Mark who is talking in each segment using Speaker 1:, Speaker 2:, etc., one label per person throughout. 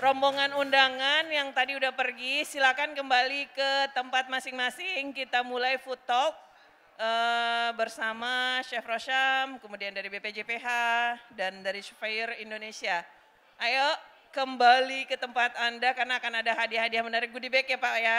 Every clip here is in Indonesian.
Speaker 1: rombongan undangan
Speaker 2: yang tadi udah pergi, silakan kembali ke tempat masing-masing. Kita mulai food talk uh, bersama Chef Rosham, kemudian dari BPJPH, dan dari Surveyor Indonesia. Ayo kembali ke tempat Anda karena akan ada hadiah-hadiah menarik goodie bag ya Pak ya.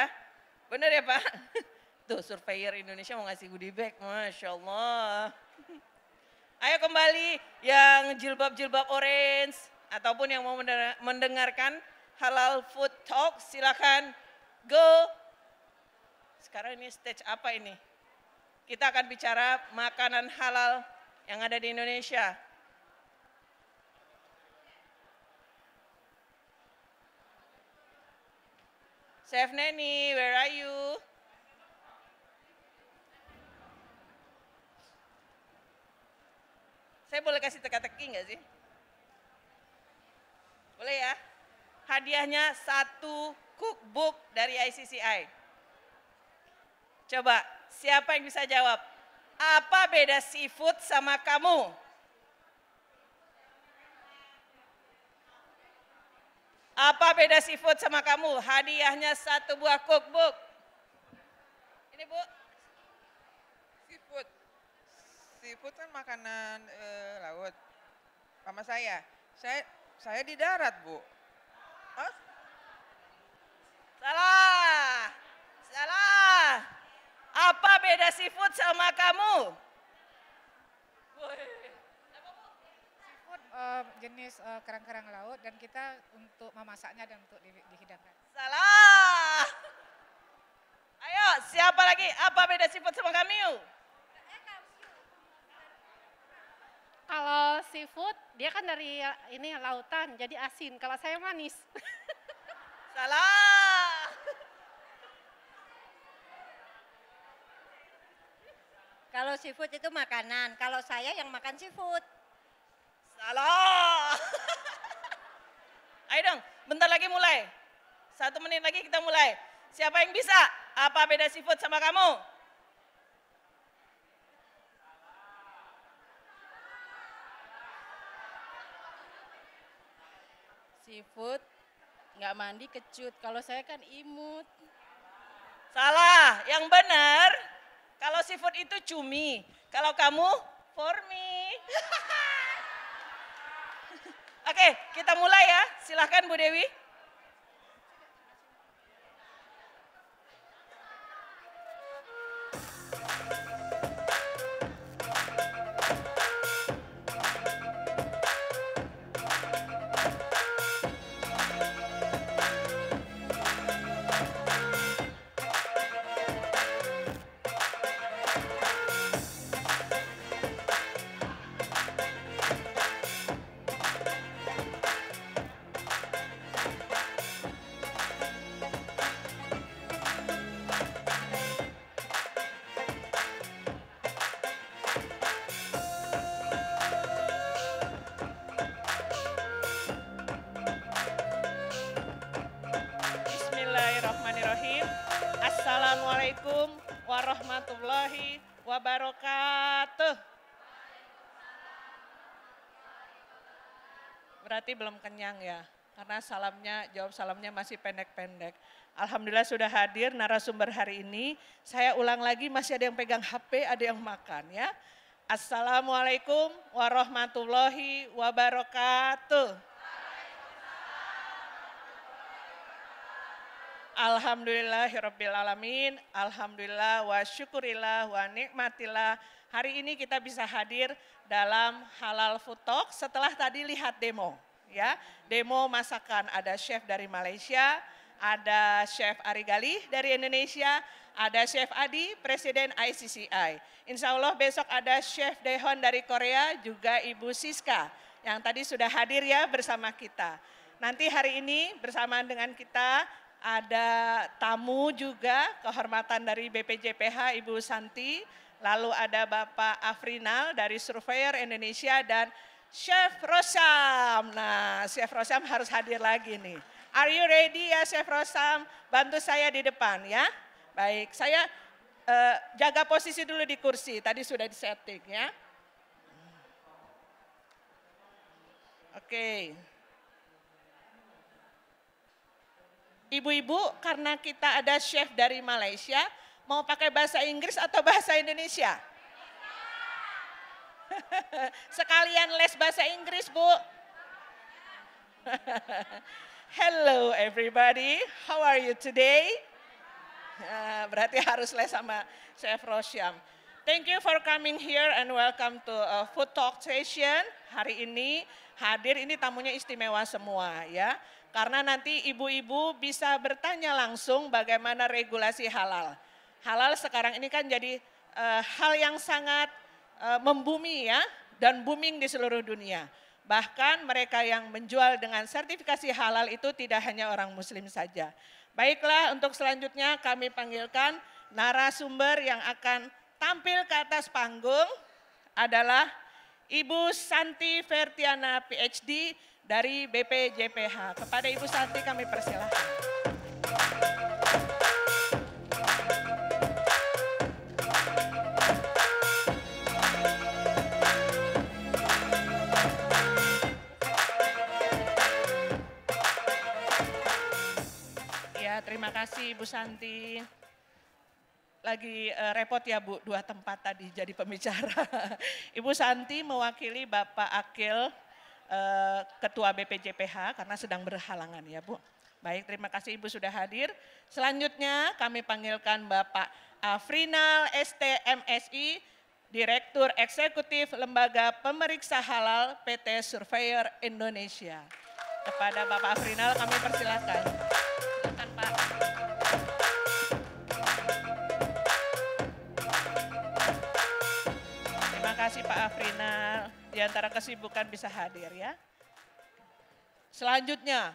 Speaker 2: Benar ya Pak? Tuh Surveyor Indonesia mau ngasih goodie bag, Masya Allah. Ayo kembali yang jilbab-jilbab orange, ataupun yang mau mendengarkan halal food talk silakan go. Sekarang ini stage apa ini? Kita akan bicara makanan halal yang ada di Indonesia. Chef Neni, where are you? Saya boleh kasih teka-teki nggak sih? Boleh ya? Hadiahnya satu cookbook dari ICCI. Coba, siapa yang bisa jawab? Apa beda seafood sama kamu? Apa beda seafood sama kamu? Hadiahnya satu buah cookbook. Ini Bu. Seafood. Seafood kan makanan e, laut. sama saya, saya saya di darat, Bu. Hah? Salah. Salah. Apa
Speaker 1: beda seafood sama kamu?
Speaker 3: Seafood uh,
Speaker 1: jenis kerang eh, kerang-kerang laut dan kita untuk memasaknya dan untuk dihidangkan.
Speaker 2: Salah. Ayo, siapa lagi? Apa beda seafood sama kamu?
Speaker 1: kalau seafood dia kan dari ini lautan jadi asin. Kalau saya manis. Salah. Kalau seafood itu makanan, kalau saya yang makan seafood.
Speaker 2: Salah. Ayo dong, bentar lagi mulai. Satu menit lagi kita mulai. Siapa yang bisa? Apa beda seafood sama kamu?
Speaker 4: seafood, nggak mandi
Speaker 2: kecut. Kalau saya kan imut. Salah, yang benar. Kalau seafood itu cumi, kalau kamu for me. Oke, kita mulai ya. Silahkan Bu Dewi.
Speaker 4: berarti belum kenyang ya, karena salamnya, jawab salamnya masih pendek-pendek. Alhamdulillah sudah hadir narasumber hari ini. Saya ulang lagi, masih ada yang pegang HP, ada yang makan ya. Assalamualaikum warahmatullahi wabarakatuh. Alhamdulillah alamin. Alhamdulillah wa syukurillah wa nikmatillah. Hari ini kita bisa hadir dalam Halal futok setelah tadi lihat demo ya. Demo masakan ada chef dari Malaysia, ada chef Ari Galih dari Indonesia, ada chef Adi, presiden ICCI. Insya Allah besok ada chef Dehon dari Korea, juga Ibu Siska yang tadi sudah hadir ya bersama kita. Nanti hari ini bersamaan dengan kita ada tamu juga kehormatan dari BPJPH Ibu Santi, lalu ada Bapak Afrinal dari Surveyor Indonesia dan Chef Rosam. Nah, Chef Rosam harus hadir lagi nih. Are you ready ya Chef Rosam? Bantu saya di depan ya. Baik, saya eh, jaga posisi dulu di kursi. Tadi sudah di setting ya. Oke. Okay. Ibu-ibu, karena kita ada chef dari Malaysia, mau pakai bahasa Inggris atau bahasa Indonesia? Sekalian les bahasa Inggris, Bu. Hello everybody, how are you today? Ya, berarti harus les sama Chef Rosyam. Thank you for coming here and welcome to a uh, Food Talk Session. Hari ini hadir ini tamunya istimewa semua ya. Karena nanti ibu-ibu bisa bertanya langsung bagaimana regulasi halal. Halal sekarang ini kan jadi uh, hal yang sangat Eh, membumi ya dan booming di seluruh dunia. Bahkan mereka yang menjual dengan sertifikasi halal itu tidak hanya orang muslim saja. Baiklah untuk selanjutnya kami panggilkan narasumber yang akan tampil ke atas panggung adalah Ibu Santi Vertiana PhD dari BPJPH. Kepada Ibu Santi kami persilahkan. terima kasih Bu Santi. Lagi uh, repot ya Bu, dua tempat tadi jadi pembicara. Ibu Santi mewakili Bapak Akil, uh, Ketua BPJPH karena sedang berhalangan ya Bu. Baik, terima kasih Ibu sudah hadir. Selanjutnya kami panggilkan Bapak Afrinal STMSI, Direktur Eksekutif Lembaga Pemeriksa Halal PT Surveyor Indonesia. Kepada Bapak Afrinal kami persilakan. kasih Pak Afrina di antara kesibukan bisa hadir ya. Selanjutnya,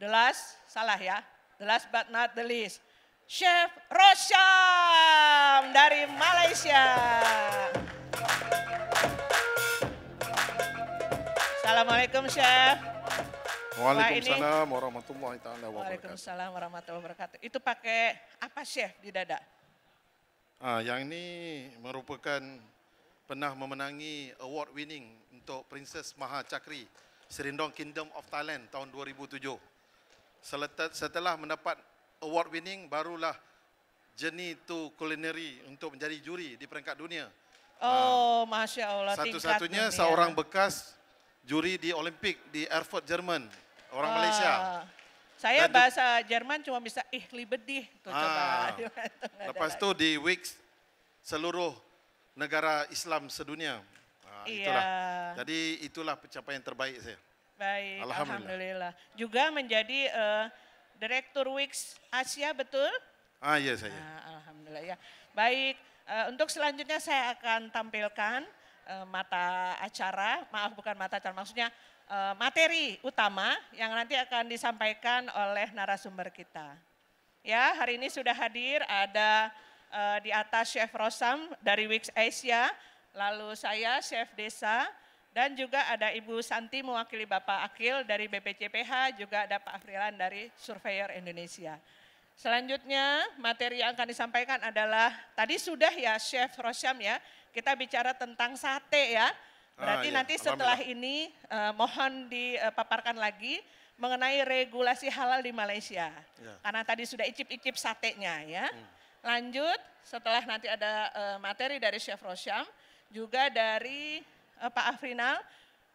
Speaker 4: the last, salah ya, the last but not the least, Chef Rosham dari Malaysia. Assalamualaikum Chef. Waalaikumsalam
Speaker 5: warahmatullahi taala wabarakatuh.
Speaker 4: Waalaikumsalam warahmatullahi wabarakatuh. Itu pakai apa Chef di dada?
Speaker 5: Ah, yang ini merupakan pernah memenangi award winning untuk Princess Maha Chakri Serindong Kingdom of Thailand tahun 2007. Selepas setelah mendapat award winning barulah Journey to Culinary untuk menjadi juri di peringkat dunia.
Speaker 4: Oh, ah, masya Allah. Satu-satunya dunia. seorang bekas
Speaker 5: juri di Olimpik di Erfurt, Jerman, orang ah. Malaysia.
Speaker 4: Saya Dan bahasa Jerman cuma bisa ih libedih. Tuh, ah. coba. Lepas tu
Speaker 5: di weeks seluruh negara Islam sedunia. Nah, iya. itulah. Iya. Jadi itulah pencapaian terbaik saya.
Speaker 4: Baik, Alhamdulillah. Alhamdulillah. Juga menjadi uh, Direktur Wix Asia, betul?
Speaker 5: Ah, iya saya. Ah,
Speaker 4: alhamdulillah ya. Baik, uh, untuk selanjutnya saya akan tampilkan uh, mata acara, maaf bukan mata acara, maksudnya uh, materi utama yang nanti akan disampaikan oleh narasumber kita. Ya, hari ini sudah hadir ada uh, di atas Chef Rosam dari Wix Asia, lalu saya Chef Desa, dan juga ada Ibu Santi mewakili Bapak Akil dari BPCPH, juga ada Pak Afrilan dari Surveyor Indonesia. Selanjutnya materi yang akan disampaikan adalah, tadi sudah ya Chef Rosam ya, kita bicara tentang sate ya. Ah, Berarti ah, iya. nanti setelah ini uh, mohon dipaparkan lagi mengenai regulasi halal di Malaysia. Ya. Karena tadi sudah icip-icip satenya ya. Hmm. Lanjut, setelah nanti ada uh, materi dari Chef Rosyam, juga dari uh, Pak Afrinal,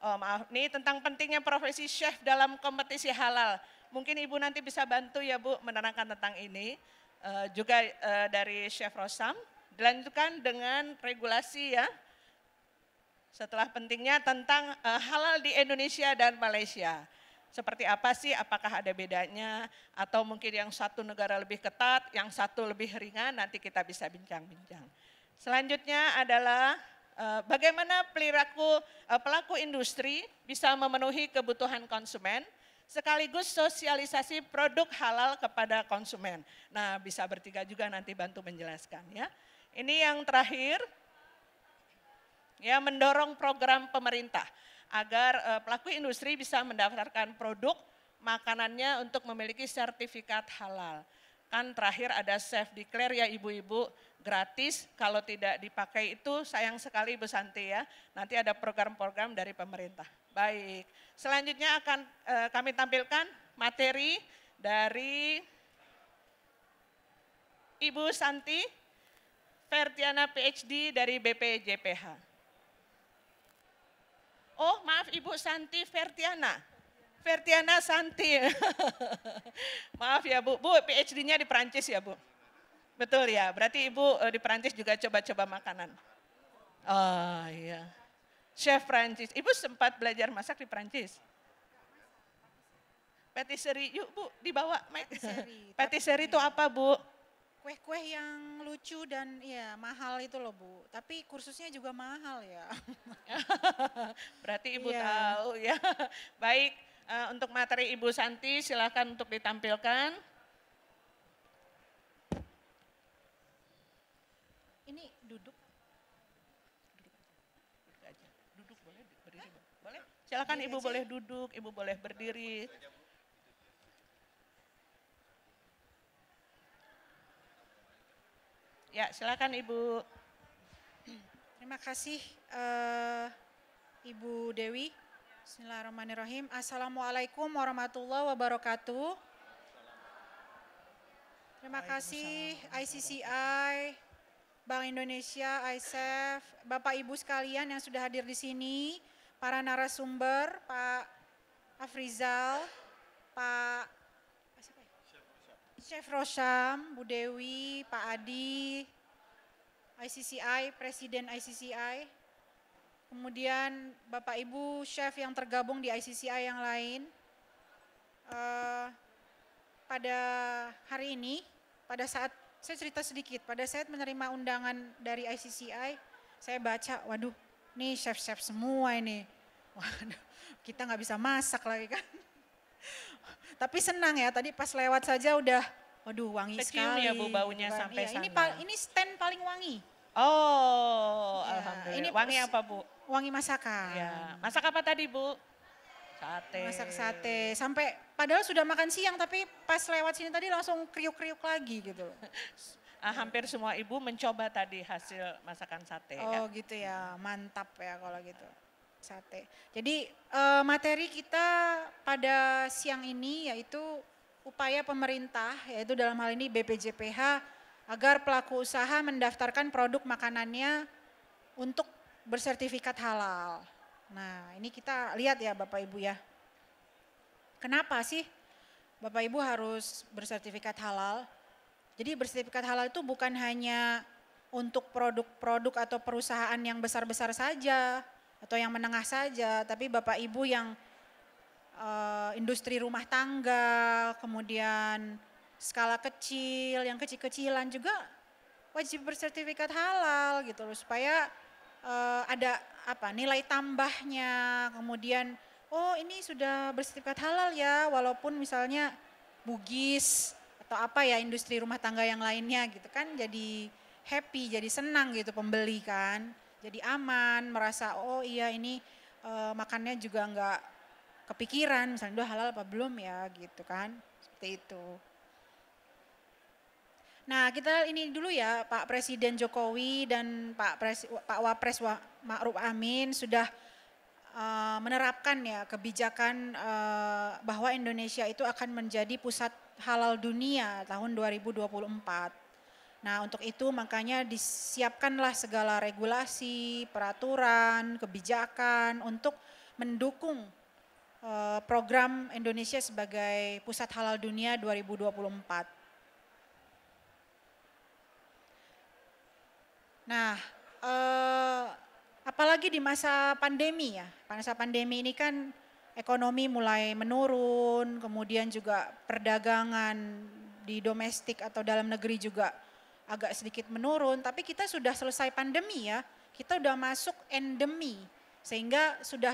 Speaker 4: oh, maaf, nih tentang pentingnya profesi chef dalam kompetisi halal. Mungkin Ibu nanti bisa bantu ya Bu menerangkan tentang ini. Uh, juga uh, dari Chef Rosam, dilanjutkan dengan regulasi ya. Setelah pentingnya tentang uh, halal di Indonesia dan Malaysia seperti apa sih, apakah ada bedanya, atau mungkin yang satu negara lebih ketat, yang satu lebih ringan, nanti kita bisa bincang-bincang. Selanjutnya adalah eh, bagaimana perilaku eh, pelaku industri bisa memenuhi kebutuhan konsumen, sekaligus sosialisasi produk halal kepada konsumen. Nah, bisa bertiga juga nanti bantu menjelaskan ya. Ini yang terakhir, ya mendorong program pemerintah agar uh, pelaku industri bisa mendaftarkan produk makanannya untuk memiliki sertifikat halal. Kan terakhir ada self declare ya ibu-ibu gratis kalau tidak dipakai itu sayang sekali Ibu Santi ya. Nanti ada program-program dari pemerintah. Baik. Selanjutnya akan e, kami tampilkan materi dari Ibu Santi Fertiana PhD dari BPJPH. Oh maaf Ibu Santi Vertiana. Vertiana Santi. maaf ya Bu, Bu PhD-nya di Perancis ya Bu. Betul ya, berarti Ibu eh, di Perancis juga coba-coba makanan. Oh iya. Chef Perancis, Ibu sempat belajar masak di Perancis? Patisserie, yuk Bu dibawa. Patisserie itu apa Bu?
Speaker 1: kue-kue yang lucu dan ya mahal itu loh Bu. Tapi kursusnya juga mahal ya.
Speaker 4: Berarti Ibu ya. tahu ya. Baik, uh, untuk materi Ibu Santi silahkan untuk ditampilkan.
Speaker 1: Ini duduk.
Speaker 4: Duduk boleh berdiri. Boleh?
Speaker 3: Silakan Ibu iya, iya, boleh
Speaker 4: duduk, Ibu boleh berdiri.
Speaker 1: Ya, silakan Ibu. Terima kasih uh, Ibu Dewi. Bismillahirrahmanirrahim. Assalamualaikum warahmatullahi wabarakatuh. Terima kasih ICCI, Bank Indonesia, ISEF, Bapak Ibu sekalian yang sudah hadir di sini, para narasumber, Pak Afrizal, Pak Chef Rosham, Bu Dewi, Pak Adi, ICCI, Presiden ICCI, kemudian Bapak Ibu Chef yang tergabung di ICCI yang lain. Uh, pada hari ini, pada saat saya cerita sedikit, pada saat menerima undangan dari ICCI, saya baca, waduh, nih chef-chef semua ini. Waduh, kita nggak bisa masak lagi kan. Tapi senang ya, tadi pas lewat saja udah, waduh wangi Kecium ya sekali. ya bu baunya wangi. sampai ya, sana. Ini, ini stand paling wangi. Oh, ya, alhamdulillah. Ini wangi apa bu? Wangi masakan. Ya. Masak apa tadi bu? Sate. Masak sate. Sampai padahal sudah makan siang tapi pas lewat sini tadi langsung kriuk-kriuk lagi gitu Ah, Hampir semua ibu mencoba tadi
Speaker 4: hasil masakan sate. Ya. Oh ya?
Speaker 1: gitu ya, mantap ya kalau gitu sate. Jadi uh, materi kita pada siang ini yaitu upaya pemerintah yaitu dalam hal ini BPJPH agar pelaku usaha mendaftarkan produk makanannya untuk bersertifikat halal. Nah, ini kita lihat ya Bapak Ibu ya. Kenapa sih Bapak Ibu harus bersertifikat halal? Jadi bersertifikat halal itu bukan hanya untuk produk-produk atau perusahaan yang besar-besar saja, atau yang menengah saja, tapi Bapak Ibu yang uh, industri rumah tangga, kemudian skala kecil, yang kecil-kecilan juga wajib bersertifikat halal gitu loh supaya uh, ada apa nilai tambahnya, kemudian oh ini sudah bersertifikat halal ya walaupun misalnya Bugis atau apa ya industri rumah tangga yang lainnya gitu kan jadi happy, jadi senang gitu pembeli kan jadi aman, merasa oh iya ini e, makannya juga nggak kepikiran, misalnya udah halal apa belum ya gitu kan, seperti itu. Nah kita ini dulu ya Pak Presiden Jokowi dan Pak, Pres, Pak Wapres Ma'ruf Amin sudah eh, menerapkan ya kebijakan eh, bahwa Indonesia itu akan menjadi pusat halal dunia tahun 2024. Nah, untuk itu makanya disiapkanlah segala regulasi, peraturan, kebijakan untuk mendukung eh, program Indonesia sebagai pusat halal dunia 2024. Nah, eh, apalagi di masa pandemi ya, masa pandemi ini kan ekonomi mulai menurun, kemudian juga perdagangan di domestik atau dalam negeri juga agak sedikit menurun, tapi kita sudah selesai pandemi ya, kita sudah masuk endemi, sehingga sudah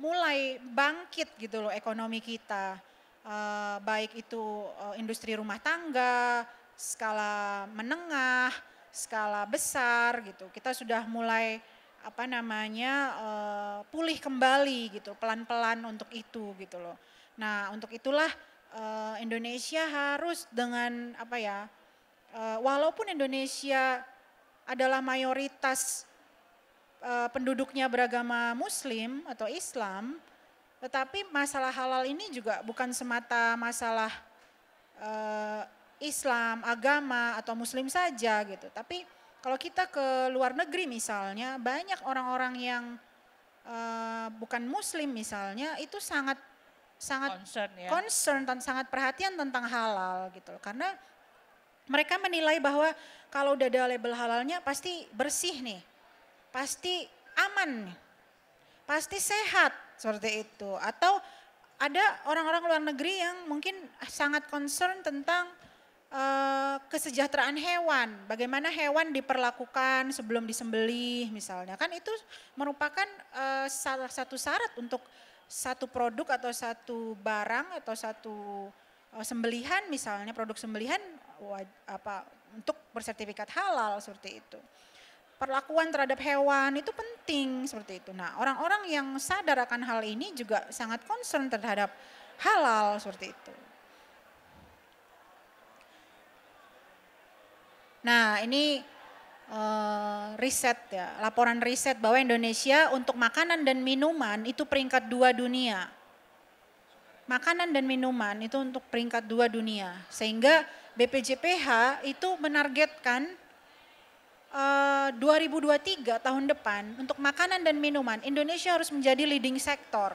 Speaker 1: mulai bangkit gitu loh ekonomi kita, uh, baik itu eh, industri rumah tangga, skala menengah, skala besar gitu, kita sudah mulai apa namanya uh, pulih kembali gitu, pelan-pelan untuk itu gitu loh. Nah untuk itulah uh, Indonesia harus dengan apa ya Eh, walaupun Indonesia adalah mayoritas eh, penduduknya beragama Muslim atau Islam, tetapi masalah halal ini juga bukan semata masalah eh, Islam, agama atau Muslim saja gitu. Tapi kalau kita ke luar negeri misalnya, banyak orang-orang yang bukan Muslim misalnya itu sangat sangat concern, ya? concern dan sangat perhatian tentang halal gitu Karena mereka menilai bahwa kalau udah ada label halalnya pasti bersih nih, pasti aman, pasti sehat seperti itu. Atau ada orang-orang luar negeri yang mungkin sangat concern tentang uh, kesejahteraan hewan, bagaimana hewan diperlakukan sebelum disembelih misalnya. Kan itu merupakan uh, salah satu syarat untuk satu produk atau satu barang atau satu Eh, sembelihan misalnya produk sembelihan apa untuk bersertifikat halal seperti itu. Perlakuan terhadap hewan itu penting seperti itu. Nah, orang-orang yang sadar akan hal ini juga sangat concern terhadap halal seperti itu. Nah, ini uh, riset ya, laporan riset bahwa Indonesia untuk makanan dan minuman itu peringkat dua dunia makanan dan minuman itu untuk peringkat dua dunia. Sehingga BPJPH itu menargetkan eh, uh, 2023 tahun depan untuk makanan dan minuman Indonesia harus menjadi leading sektor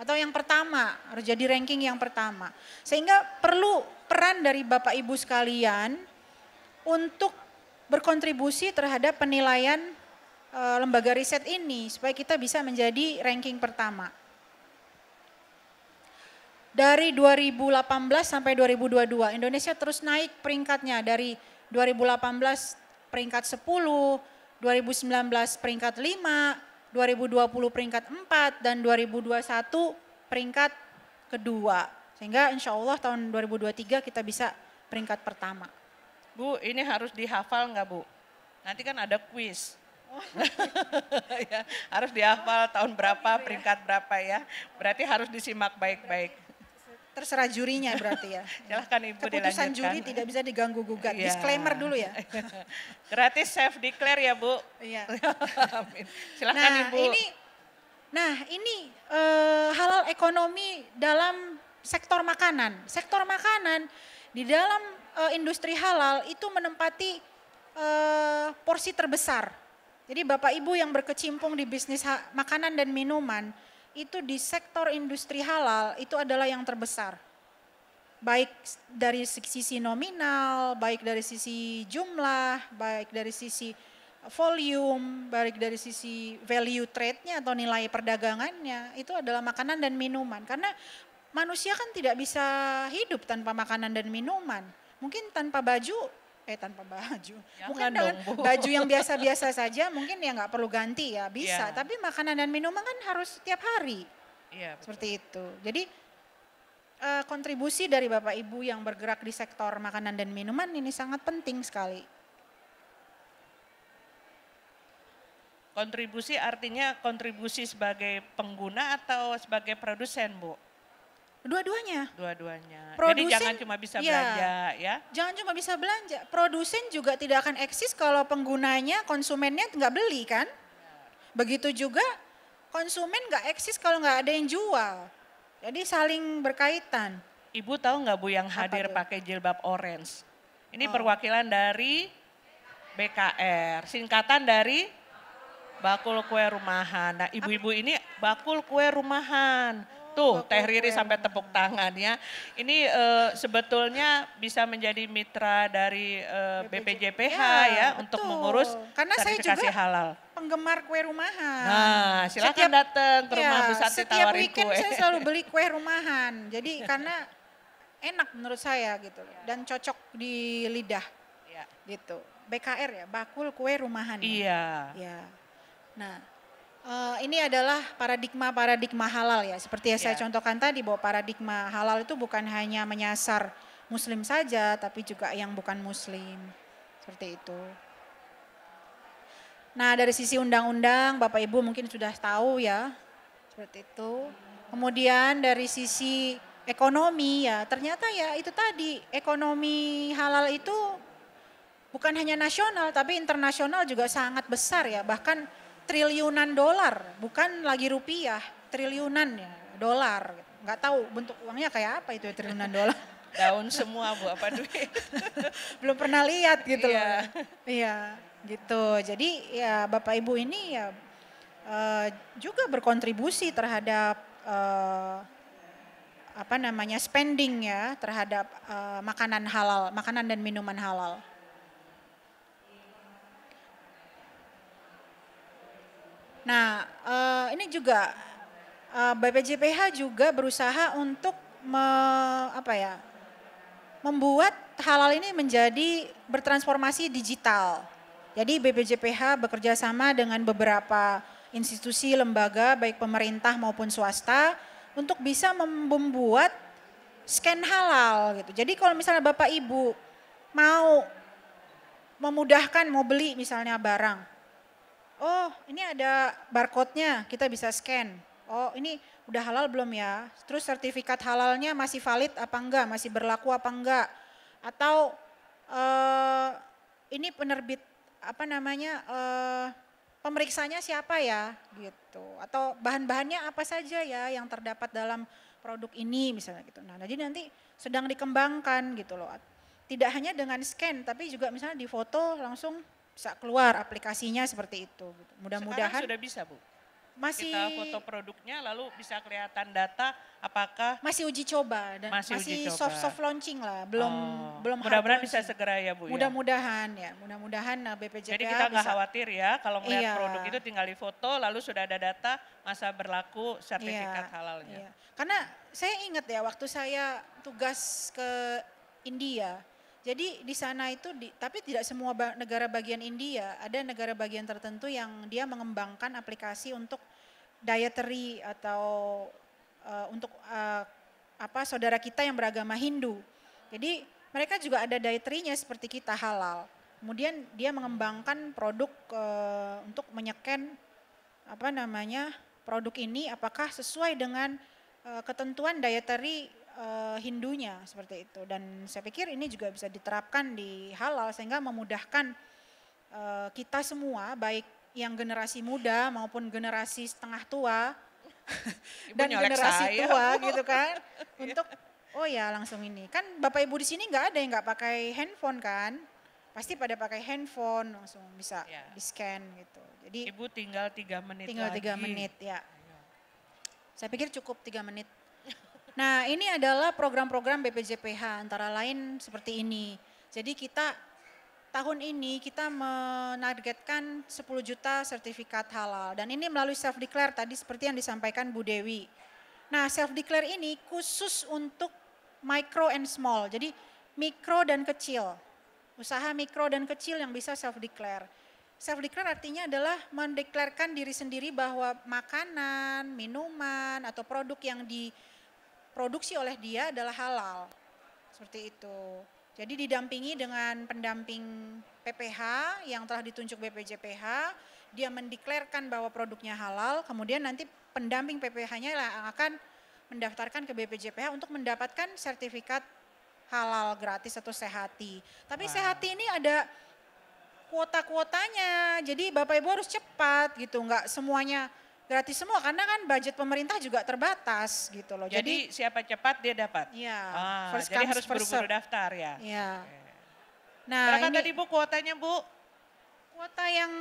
Speaker 1: atau yang pertama harus jadi ranking yang pertama. Sehingga perlu peran dari Bapak Ibu sekalian untuk berkontribusi terhadap penilaian eh, lembaga riset ini supaya kita bisa menjadi ranking pertama dari 2018 sampai 2022 Indonesia terus naik peringkatnya dari 2018 peringkat 10, 2019 peringkat 5, 2020 peringkat 4 dan 2021 peringkat kedua. Sehingga insya Allah tahun 2023 kita bisa peringkat pertama.
Speaker 4: Bu, ini harus dihafal nggak Bu? Nanti kan ada kuis. Oh. ya, harus dihafal tahun berapa, ya. peringkat berapa ya. Berarti harus disimak baik-baik.
Speaker 1: Terserah jurinya berarti ya.
Speaker 4: Silahkan Ibu Keputusan dilanjutkan. juri tidak
Speaker 1: bisa diganggu gugat. Ya. Disclaimer dulu ya.
Speaker 4: Gratis self declare ya Bu. Iya. Silahkan nah, Ibu. Ini,
Speaker 1: nah ini e, halal ekonomi dalam sektor makanan. Sektor makanan di dalam e, industri halal itu menempati e, porsi terbesar. Jadi Bapak Ibu yang berkecimpung di bisnis makanan dan minuman, itu di sektor industri halal itu adalah yang terbesar. Baik dari sisi nominal, baik dari sisi jumlah, baik dari sisi volume, baik dari sisi value trade-nya atau nilai perdagangannya, itu adalah makanan dan minuman. Karena manusia kan tidak bisa hidup tanpa makanan dan minuman. Mungkin tanpa baju eh tanpa baju. Ya, mungkin kan dengan dong, baju yang biasa-biasa saja mungkin ya nggak perlu ganti ya bisa. Ya. Tapi makanan dan minuman kan harus setiap hari. Iya. Seperti itu. Jadi uh, kontribusi dari bapak ibu yang bergerak di sektor makanan dan minuman ini sangat penting sekali.
Speaker 4: Kontribusi artinya kontribusi sebagai pengguna atau sebagai produsen, Bu? Dua-duanya. Dua-duanya. Jadi jangan cuma bisa ya, belanja ya.
Speaker 1: Jangan cuma bisa belanja. Produsen juga tidak akan eksis kalau penggunanya, konsumennya nggak beli kan. Iya. Begitu juga konsumen nggak eksis kalau nggak ada yang jual. Jadi saling berkaitan.
Speaker 4: Ibu tahu nggak Bu yang hadir pakai jilbab orange?
Speaker 3: Ini oh. perwakilan
Speaker 4: dari BKR, singkatan dari Bakul Kue Rumahan. Nah ibu-ibu ini bakul kue rumahan Tuh, Teh Riri sampai tepuk tangan ya. Ini uh, sebetulnya bisa menjadi mitra dari uh, eh, BPJPH ya, ya untuk mengurus Karena sertifikasi saya juga halal.
Speaker 1: Penggemar kue rumahan. Nah, silakan setiap, datang ke rumah ya, Bu Santi Setiap weekend kue. saya selalu beli kue rumahan. Jadi karena enak menurut saya gitu iya. dan cocok di lidah. Ya. Gitu. BKR ya, bakul kue rumahan. Ya. Iya. Ya. Nah, Eh, ini adalah paradigma-paradigma halal ya. Seperti yang yeah. saya ya. contohkan tadi bahwa paradigma halal itu bukan hanya menyasar muslim saja tapi juga yang bukan muslim. Seperti itu. Nah dari sisi undang-undang Bapak Ibu mungkin sudah tahu ya. Seperti itu. Kemudian dari sisi ekonomi ya ternyata ya itu tadi ekonomi halal itu bukan hanya nasional tapi internasional juga sangat besar ya. Bahkan triliunan dolar, bukan lagi rupiah, triliunan ya, dolar. Nggak tahu bentuk uangnya kayak apa itu ya, triliunan dolar. Daun semua
Speaker 4: Bu, apa duit.
Speaker 1: Belum pernah lihat gitu loh. Iya. iya, gitu. Jadi ya Bapak Ibu ini ya uh, juga berkontribusi terhadap uh, apa namanya spending ya terhadap uh, makanan halal, makanan dan minuman halal. Nah, uh, ini juga uh, eh, BPJPH juga berusaha untuk me, apa ya? membuat halal ini menjadi bertransformasi digital. Jadi BPJPH bekerja sama dengan beberapa institusi, lembaga baik pemerintah maupun swasta untuk bisa membuat scan halal gitu. Jadi kalau misalnya Bapak Ibu mau memudahkan mau beli misalnya barang, oh ini ada barcode-nya, kita bisa scan. Oh ini udah halal belum ya? Terus sertifikat halalnya masih valid apa enggak? Masih berlaku apa enggak? Atau uh, ini penerbit apa namanya uh, pemeriksanya siapa ya gitu? Atau bahan-bahannya apa saja ya yang terdapat dalam produk ini misalnya gitu. Nah jadi nanti sedang dikembangkan gitu loh. Tidak hanya dengan scan tapi juga misalnya di foto langsung bisa keluar aplikasinya seperti itu. Gitu. Mudah-mudahan sudah bisa bu. Masih kita foto
Speaker 4: produknya lalu bisa kelihatan data apakah masih uji coba dan masih, masih coba. soft soft
Speaker 1: launching lah belum oh, belum mudah-mudahan bisa
Speaker 4: segera ya bu ya. mudah-mudahan
Speaker 1: ya, ya mudah-mudahan uh, BPJPA jadi kita nggak
Speaker 4: khawatir ya kalau melihat iya. produk itu tinggal di foto lalu sudah ada data masa berlaku sertifikat iya, halalnya iya.
Speaker 1: karena saya ingat ya waktu saya tugas ke India jadi di sana itu, di, tapi tidak semua negara bagian India, ada negara bagian tertentu yang dia mengembangkan aplikasi untuk dietary atau uh, untuk uh, apa saudara kita yang beragama Hindu. Jadi mereka juga ada dietary-nya seperti kita halal. Kemudian dia mengembangkan produk uh, untuk menyeken apa namanya produk ini apakah sesuai dengan uh, ketentuan dietary uh, Hindunya seperti itu. Dan saya pikir ini juga bisa diterapkan di halal sehingga memudahkan uh, kita semua baik yang generasi muda maupun generasi setengah tua Ibu dan generasi saya. tua gitu kan untuk iya. oh ya langsung ini kan bapak ibu di sini nggak ada yang nggak pakai handphone kan pasti pada pakai handphone langsung bisa ya. di scan gitu jadi
Speaker 4: ibu tinggal tiga menit tinggal tiga menit
Speaker 1: ya iya. saya pikir cukup tiga menit Nah ini adalah program-program BPJPH antara lain seperti ini. Jadi kita tahun ini kita menargetkan 10 juta sertifikat halal dan ini melalui self declare tadi seperti yang disampaikan Bu Dewi. Nah self declare ini khusus untuk micro and small. Jadi mikro dan kecil. Usaha mikro dan kecil yang bisa self declare. Self declare artinya adalah mendeklarkan diri sendiri bahwa makanan, minuman atau produk yang di Produksi oleh dia adalah halal. Seperti itu. Jadi didampingi dengan pendamping PPH yang telah ditunjuk BPJPH, dia mendeklarkan bahwa produknya halal, kemudian nanti pendamping PPH-nya yang akan mendaftarkan ke BPJPH untuk mendapatkan sertifikat halal gratis atau sehati. Tapi wow. sehati ini ada kuota-kuotanya, jadi Bapak Ibu harus cepat gitu, nggak semuanya gratis semua karena kan budget pemerintah juga terbatas gitu loh. Jadi, jadi
Speaker 4: siapa cepat dia dapat. Iya. Ah, first jadi harus buru-buru daftar ya. Iya.
Speaker 1: Nah, Berapa ini, tadi Bu kuotanya Bu? Kuota yang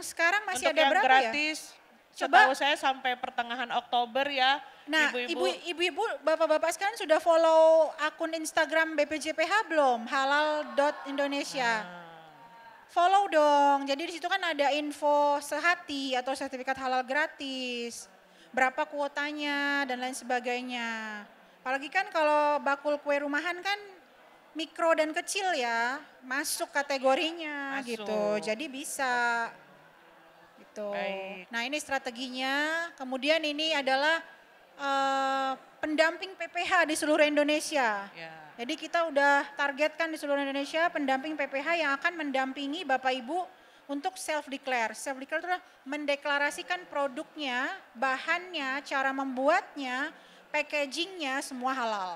Speaker 1: sekarang masih Untuk ada yang berapa ya? gratis, ya? Coba Setahu
Speaker 4: saya sampai pertengahan Oktober ya. Nah, ibu-ibu,
Speaker 1: ibu bapak-bapak sekarang sudah follow akun Instagram BPJPH belum? Halal.indonesia. Indonesia. Ah follow dong. Jadi di situ kan ada info sehati atau sertifikat halal gratis, berapa kuotanya dan lain sebagainya. Apalagi kan kalau bakul kue rumahan kan mikro dan kecil ya, masuk kategorinya masuk. gitu. Jadi bisa gitu. Baik. Nah ini strateginya. Kemudian ini adalah Eh, pendamping PPH di seluruh Indonesia. Ya. Jadi kita udah targetkan di seluruh Indonesia pendamping PPH yang akan mendampingi Bapak Ibu untuk self declare. Self declare itu adalah mendeklarasikan produknya, bahannya, cara membuatnya, packagingnya semua halal.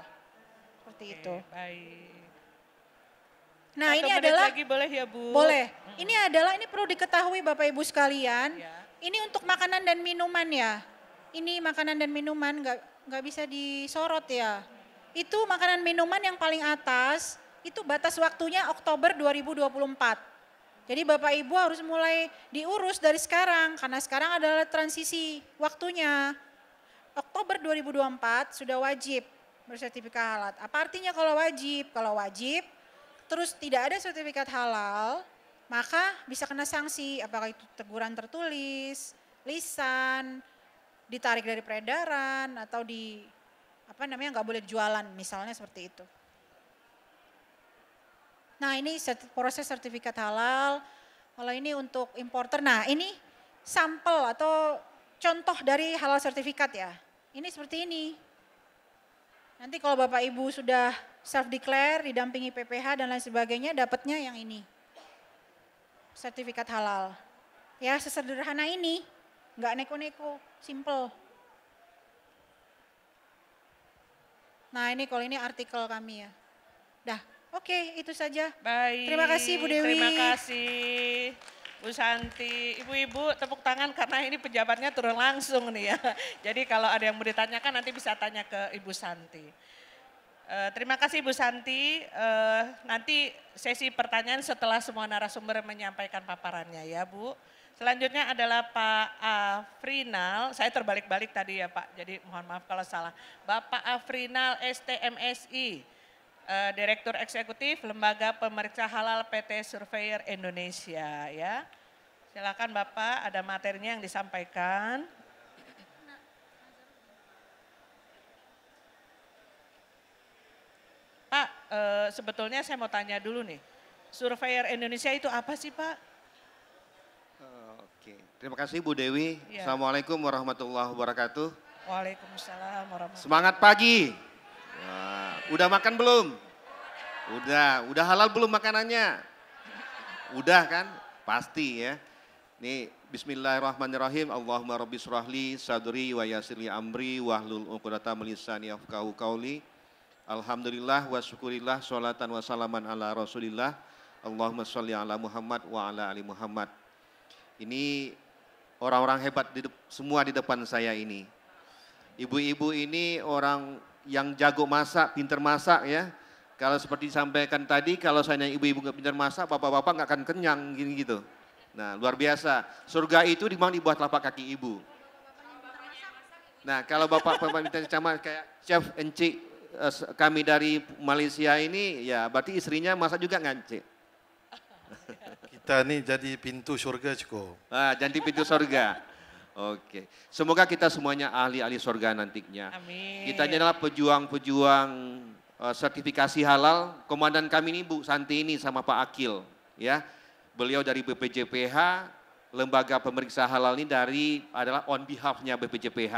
Speaker 1: Seperti Oke, itu. Baik. Nah, Satu ini adalah lagi
Speaker 4: boleh ya, Bu? Boleh.
Speaker 1: Ini adalah ini perlu diketahui Bapak Ibu sekalian. Ya. Ini untuk makanan dan minuman ya ini makanan dan minuman nggak nggak bisa disorot ya. Itu makanan minuman yang paling atas itu batas waktunya Oktober 2024. Jadi Bapak Ibu harus mulai diurus dari sekarang karena sekarang adalah transisi waktunya. Oktober 2024 sudah wajib bersertifikat halal. Apa artinya kalau wajib? Kalau wajib terus tidak ada sertifikat halal, maka bisa kena sanksi apakah itu teguran tertulis, lisan, ditarik dari peredaran atau di apa namanya nggak boleh jualan misalnya seperti itu. Nah ini proses sertifikat halal. Kalau ini untuk importer. Nah ini sampel atau contoh dari halal sertifikat ya. Ini seperti ini. Nanti kalau Bapak Ibu sudah self declare, didampingi PPH dan lain sebagainya, dapatnya yang ini. Sertifikat halal. Ya, sesederhana ini, nggak neko-neko simple. Nah ini kalau ini artikel kami ya. Dah, oke okay, itu saja. Baik. Terima kasih Bu Dewi. Terima
Speaker 4: kasih. Bu Santi, ibu-ibu tepuk tangan karena ini pejabatnya turun langsung nih ya. Jadi kalau ada yang mau ditanyakan nanti bisa tanya ke Ibu Santi. Uh, terima kasih Bu Santi. Uh, nanti sesi pertanyaan setelah semua narasumber menyampaikan paparannya ya Bu. Selanjutnya adalah Pak Afrinal, saya terbalik-balik tadi ya Pak, jadi mohon maaf kalau salah. Bapak Afrinal STMSI, eh, Direktur Eksekutif Lembaga Pemeriksa Halal PT Surveyor Indonesia ya. Silakan Bapak, ada materinya yang disampaikan. Pak, eh, sebetulnya saya mau tanya dulu nih, Surveyor Indonesia itu apa sih Pak?
Speaker 6: Terima kasih Bu Dewi. Ya. Assalamualaikum warahmatullahi wabarakatuh.
Speaker 4: Waalaikumsalam warahmatullahi wabarakatuh.
Speaker 6: Semangat pagi. Nah, udah makan belum? Udah, udah halal belum makanannya? Udah kan? Pasti ya. Nih Bismillahirrahmanirrahim. Allahumma rabbi surahli sadri wa yasirli amri wahlul uqdata melisani afkahu kauli. Alhamdulillah wa syukurillah sholatan wa salaman ala rasulillah. Allahumma sholli ala Muhammad wa ala ali Muhammad. Ini orang-orang hebat di semua di depan saya ini. Ibu-ibu ini orang yang jago masak, pinter masak ya. Kalau seperti disampaikan tadi, kalau saya ibu-ibu nggak pinter masak, bapak-bapak nggak akan kenyang gini gitu. Nah luar biasa, surga itu dimana dibuat lapak kaki ibu. Nah kalau bapak bapak -bapak sama kayak chef encik eh, kami dari Malaysia ini, ya berarti istrinya masak juga ngancik kita
Speaker 5: jadi pintu surga cukup.
Speaker 6: Ah, jadi pintu surga. Oke. Semoga kita semuanya ahli-ahli surga nantinya. Amin. Kita ini adalah pejuang-pejuang uh, sertifikasi halal. Komandan kami ini Bu Santi ini sama Pak Akil, ya. Beliau dari BPJPH, lembaga pemeriksa halal ini dari adalah on behalfnya BPJPH.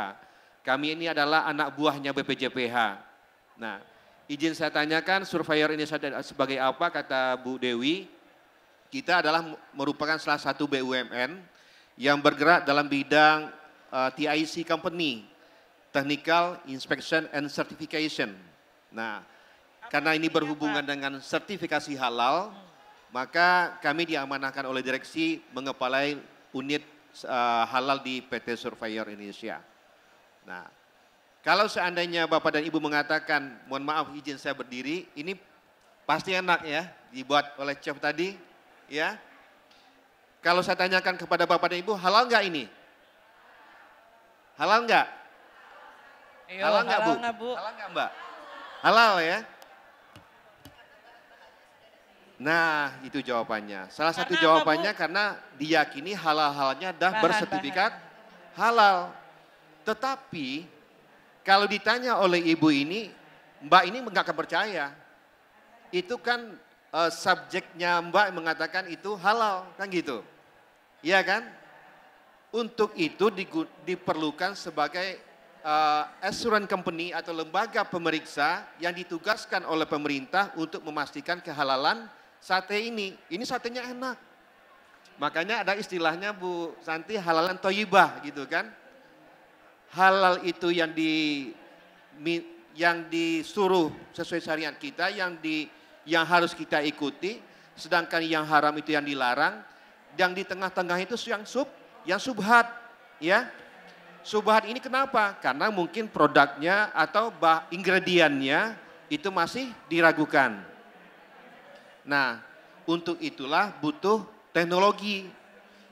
Speaker 6: Kami ini adalah anak buahnya BPJPH. Nah, izin saya tanyakan surveyor ini sebagai apa kata Bu Dewi? Kita adalah merupakan salah satu BUMN yang bergerak dalam bidang uh, eh, TIC company, Technical Inspection and Certification. Nah, karena ini berhubungan iya, dengan sertifikasi halal, maka kami diamanahkan oleh direksi mengepalai unit uh, halal di PT Surveyor Indonesia. Nah, kalau seandainya Bapak dan Ibu mengatakan, mohon maaf izin saya berdiri, ini pasti enak ya, dibuat oleh chef tadi, ya. Kalau saya tanyakan kepada Bapak dan Ibu, halal nggak ini? Halal nggak?
Speaker 4: halal nggak bu? bu? Halal
Speaker 6: nggak Mbak? Halal ya. Nah, itu jawabannya. Salah karena satu jawabannya apa, karena diyakini halal-halalnya dah bahan, bersertifikat bahan. halal. Tetapi kalau ditanya oleh ibu ini, Mbak ini nggak akan percaya. Itu kan uh, subjeknya Mbak mengatakan itu halal, kan gitu. Iya kan? Untuk itu diperlukan sebagai uh, eh, assurance company atau lembaga pemeriksa yang ditugaskan oleh pemerintah untuk memastikan kehalalan sate ini. Ini satenya enak. Makanya ada istilahnya Bu Santi halalan toyibah gitu kan. Halal itu yang di yang disuruh sesuai syariat kita, yang di yang harus kita ikuti, sedangkan yang haram itu yang dilarang, yang di tengah-tengah itu yang sub, yang subhat, ya. Subhat ini kenapa? Karena mungkin produknya atau bah, ingredientnya itu masih diragukan. Nah, untuk itulah butuh teknologi.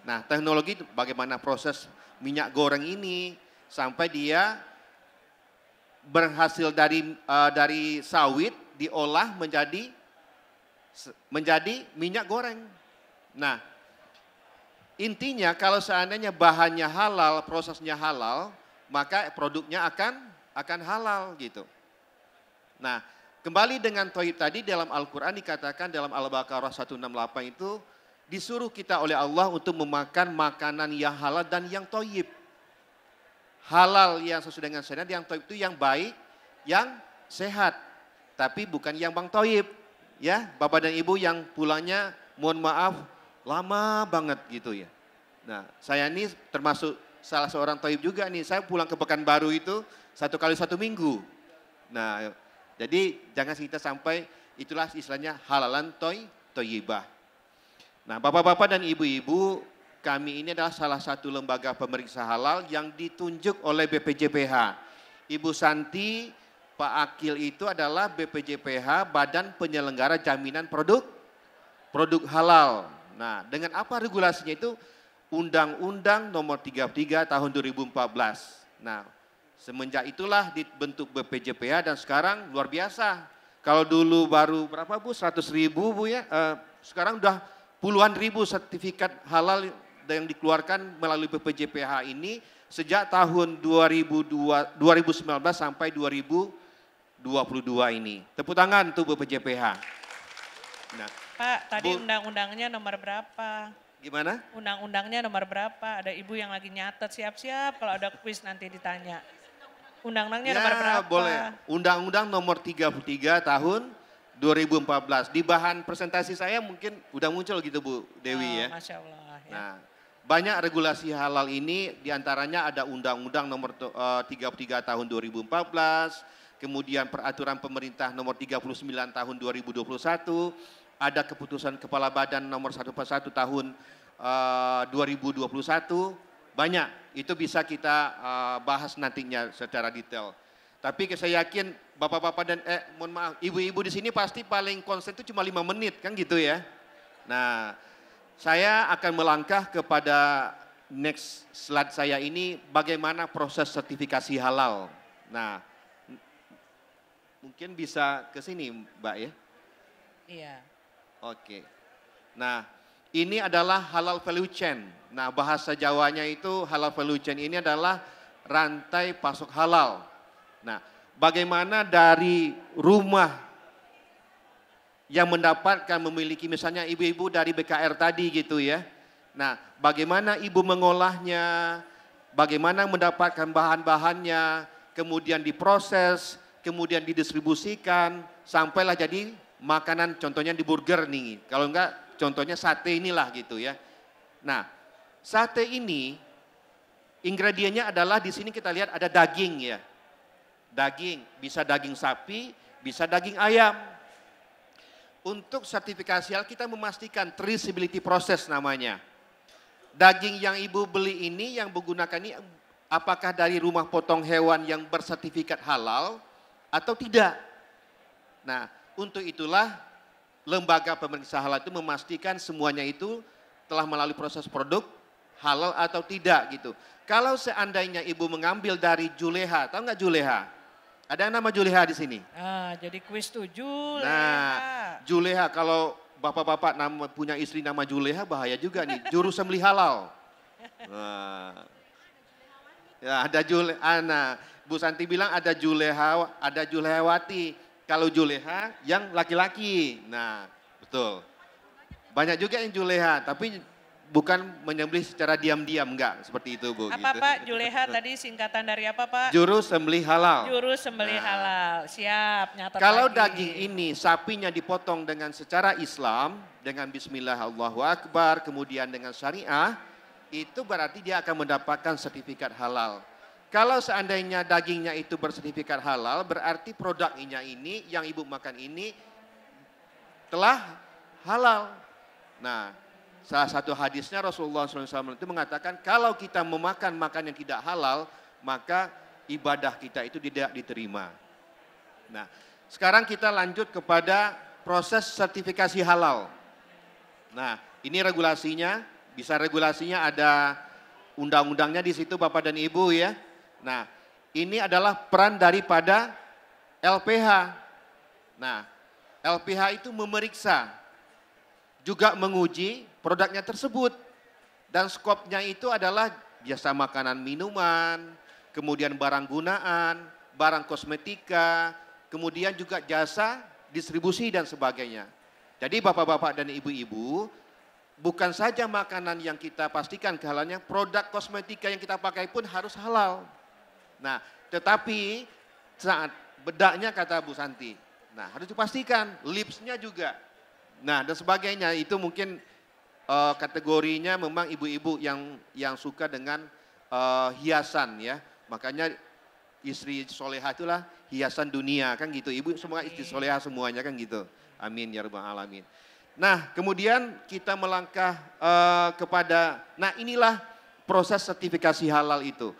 Speaker 6: Nah, teknologi bagaimana proses minyak goreng ini sampai dia berhasil dari uh, dari sawit diolah menjadi menjadi minyak goreng. Nah, intinya kalau seandainya bahannya halal, prosesnya halal, maka produknya akan akan halal gitu. Nah, kembali dengan toib tadi dalam Al-Qur'an dikatakan dalam Al-Baqarah 168 itu disuruh kita oleh Allah untuk memakan makanan yang halal dan yang toib. Halal yang sesuai dengan syariat, yang toib itu yang baik, yang sehat. Tapi bukan yang bang toib ya Bapak dan Ibu yang pulangnya mohon maaf lama banget gitu ya. Nah saya ini termasuk salah seorang toib juga nih, saya pulang ke Pekanbaru itu satu kali satu minggu. Nah jadi jangan kita sampai itulah istilahnya halalan toy, toyibah. Nah bapak-bapak dan ibu-ibu kami ini adalah salah satu lembaga pemeriksa halal yang ditunjuk oleh BPJPH. Ibu Santi Pak Akil itu adalah BPJPH, Badan Penyelenggara Jaminan Produk Produk Halal. Nah, dengan apa regulasinya itu? Undang-Undang Nomor 33 Tahun 2014. Nah, semenjak itulah dibentuk BPJPH dan sekarang luar biasa. Kalau dulu baru berapa Bu? 100 ribu Bu ya. Eh, sekarang udah puluhan ribu sertifikat halal yang dikeluarkan melalui BPJPH ini sejak tahun 2002, 2019 sampai 2020 2022 ini. Tepuk tangan untuk BPJPH. Nah,
Speaker 4: Pak, tadi undang-undangnya nomor berapa? Gimana? Undang-undangnya nomor berapa? Ada ibu yang lagi nyatet siap-siap kalau ada kuis nanti ditanya. Undang-undangnya ya, nomor berapa? boleh.
Speaker 6: Undang-undang nomor 33 tahun 2014. Di bahan presentasi saya mungkin udah muncul gitu Bu Dewi oh, ya. Masya Allah. Ya. Nah, banyak regulasi halal ini diantaranya ada undang-undang nomor 33 eh, tahun 2014, kemudian peraturan pemerintah nomor 39 tahun 2021, ada keputusan kepala badan nomor 141 tahun eh, uh, 2021, banyak. Itu bisa kita uh, bahas nantinya secara detail. Tapi saya yakin bapak-bapak dan eh mohon maaf ibu-ibu di sini pasti paling konsen itu cuma lima menit kan gitu ya. Nah, saya akan melangkah kepada next slide saya ini bagaimana proses sertifikasi halal. Nah, Mungkin bisa ke sini Mbak ya? Iya. Oke. Nah, ini adalah halal value chain. Nah, bahasa Jawanya itu halal value chain ini adalah rantai pasok halal. Nah, bagaimana dari rumah yang mendapatkan memiliki misalnya ibu-ibu dari BKR tadi gitu ya. Nah, bagaimana ibu mengolahnya, bagaimana mendapatkan bahan-bahannya, kemudian diproses, kemudian didistribusikan, sampailah jadi makanan, contohnya di burger nih, kalau enggak contohnya sate inilah gitu ya. Nah, sate ini ingredientnya adalah di sini kita lihat ada daging ya. Daging, bisa daging sapi, bisa daging ayam. Untuk sertifikasi, kita memastikan traceability proses namanya. Daging yang ibu beli ini yang menggunakan ini apakah dari rumah potong hewan yang bersertifikat halal atau tidak. Nah, untuk itulah lembaga pemeriksa halal itu memastikan semuanya itu telah melalui proses produk halal atau tidak gitu. Kalau seandainya ibu mengambil dari Juleha, tahu nggak Juleha? Ada nama Juleha di sini?
Speaker 4: Ah, jadi kuis tuh Juleha. Nah,
Speaker 6: Juleha kalau bapak-bapak punya istri nama Juleha bahaya juga nih, juru sembelih halal. Nah. Ya, ada Juleha. Ah, nah, Bu Santi bilang ada Juleha, ada Julehawati. Kalau Juleha yang laki-laki. Nah, betul. Banyak juga yang Juleha, tapi bukan menyembelih secara diam-diam enggak seperti itu Bu. Apa gitu. Pak Juleha tadi
Speaker 4: singkatan dari apa Pak?
Speaker 6: Juru sembelih halal.
Speaker 4: Juru sembelih nah. halal. Siap, nyatakan. Kalau lagi. daging
Speaker 6: ini sapinya dipotong dengan secara Islam dengan bismillah Allahu Akbar kemudian dengan syariah itu berarti dia akan mendapatkan sertifikat halal. Kalau seandainya dagingnya itu bersertifikat halal, berarti produk produknya ini yang ibu makan ini telah halal. Nah, salah satu hadisnya Rasulullah SAW itu mengatakan kalau kita memakan makan yang tidak halal, maka ibadah kita itu tidak diterima. Nah, sekarang kita lanjut kepada proses sertifikasi halal. Nah, ini regulasinya, bisa regulasinya ada undang-undangnya di situ Bapak dan Ibu ya. Nah, ini adalah peran daripada LPH. Nah, LPH itu memeriksa, juga menguji produknya tersebut. Dan skopnya itu adalah jasa makanan minuman, kemudian barang gunaan, barang kosmetika, kemudian juga jasa distribusi dan sebagainya. Jadi bapak-bapak dan ibu-ibu, bukan saja makanan yang kita pastikan kehalalannya, produk kosmetika yang kita pakai pun harus halal. Nah, tetapi saat bedaknya kata Bu Santi. Nah, harus dipastikan lipsnya juga. Nah, dan sebagainya itu mungkin uh, kategorinya memang ibu-ibu yang yang suka dengan uh, hiasan ya. Makanya istri soleha itulah hiasan dunia kan gitu. Ibu semua istri soleha semuanya kan gitu. Amin ya rabbal alamin. Nah, kemudian kita melangkah uh, kepada nah inilah proses sertifikasi halal itu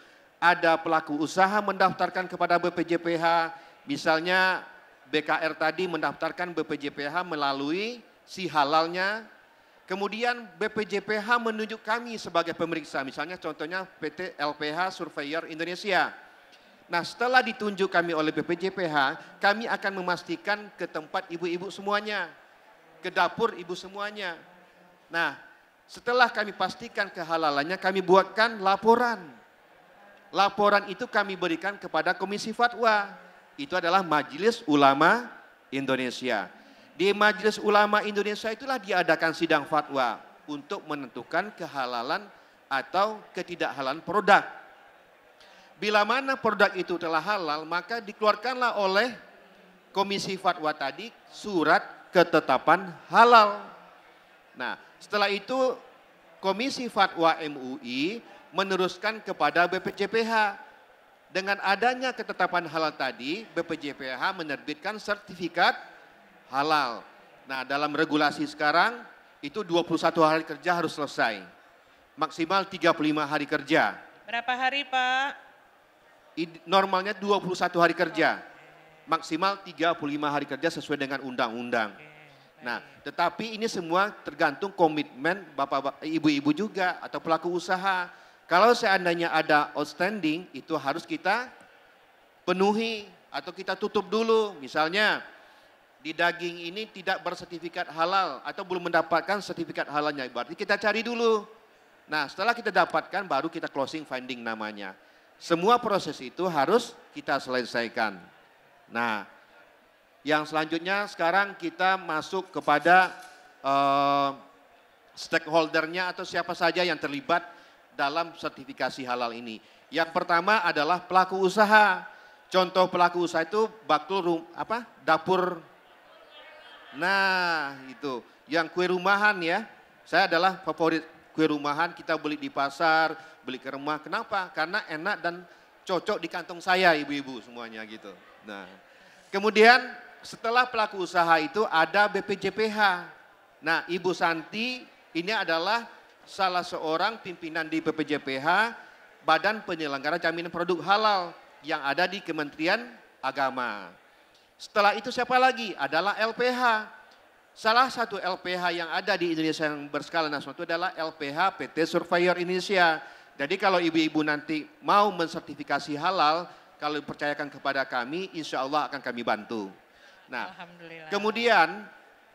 Speaker 6: ada pelaku usaha mendaftarkan kepada BPJPH, misalnya BKR tadi mendaftarkan BPJPH melalui si halalnya, kemudian BPJPH menunjuk kami sebagai pemeriksa, misalnya contohnya PT LPH Surveyor Indonesia. Nah setelah ditunjuk kami oleh BPJPH, kami akan memastikan ke tempat ibu-ibu semuanya, ke dapur ibu semuanya. Nah setelah kami pastikan kehalalannya, kami buatkan laporan Laporan itu kami berikan kepada Komisi Fatwa. Itu adalah Majelis Ulama Indonesia. Di Majelis Ulama Indonesia itulah diadakan sidang fatwa untuk menentukan kehalalan atau ketidakhalalan produk. Bila mana produk itu telah halal, maka dikeluarkanlah oleh Komisi Fatwa tadi surat ketetapan halal. Nah, setelah itu Komisi Fatwa MUI meneruskan kepada BPJPH. Dengan adanya ketetapan halal tadi, BPJPH menerbitkan sertifikat halal. Nah, dalam regulasi sekarang itu 21 hari kerja harus selesai. Maksimal 35 hari kerja.
Speaker 4: Berapa hari, Pak?
Speaker 6: Normalnya 21 hari kerja. Maksimal 35 hari kerja sesuai dengan undang-undang. Nah, tetapi ini semua tergantung komitmen Bapak ibu-ibu juga atau pelaku usaha kalau seandainya ada outstanding, itu harus kita penuhi atau kita tutup dulu. Misalnya di daging ini tidak bersertifikat halal atau belum mendapatkan sertifikat halalnya. Berarti kita cari dulu. Nah setelah kita dapatkan baru kita closing finding namanya. Semua proses itu harus kita selesaikan. Nah yang selanjutnya sekarang kita masuk kepada uh, stakeholdernya atau siapa saja yang terlibat dalam sertifikasi halal ini. Yang pertama adalah pelaku usaha. Contoh pelaku usaha itu bakul rum, apa? dapur. Nah, itu. Yang kue rumahan ya. Saya adalah favorit kue rumahan, kita beli di pasar, beli ke rumah. Kenapa? Karena enak dan cocok di kantong saya ibu-ibu semuanya gitu. Nah, kemudian setelah pelaku usaha itu ada BPJPH. Nah, Ibu Santi ini adalah salah seorang pimpinan di PPJPH Badan Penyelenggara Jaminan Produk Halal yang ada di Kementerian Agama. Setelah itu siapa lagi? Adalah LPH. Salah satu LPH yang ada di Indonesia yang berskala nasional itu adalah LPH PT Surveyor Indonesia. Jadi kalau ibu-ibu nanti mau mensertifikasi halal, kalau percayakan kepada kami, insya Allah akan kami bantu. Nah, kemudian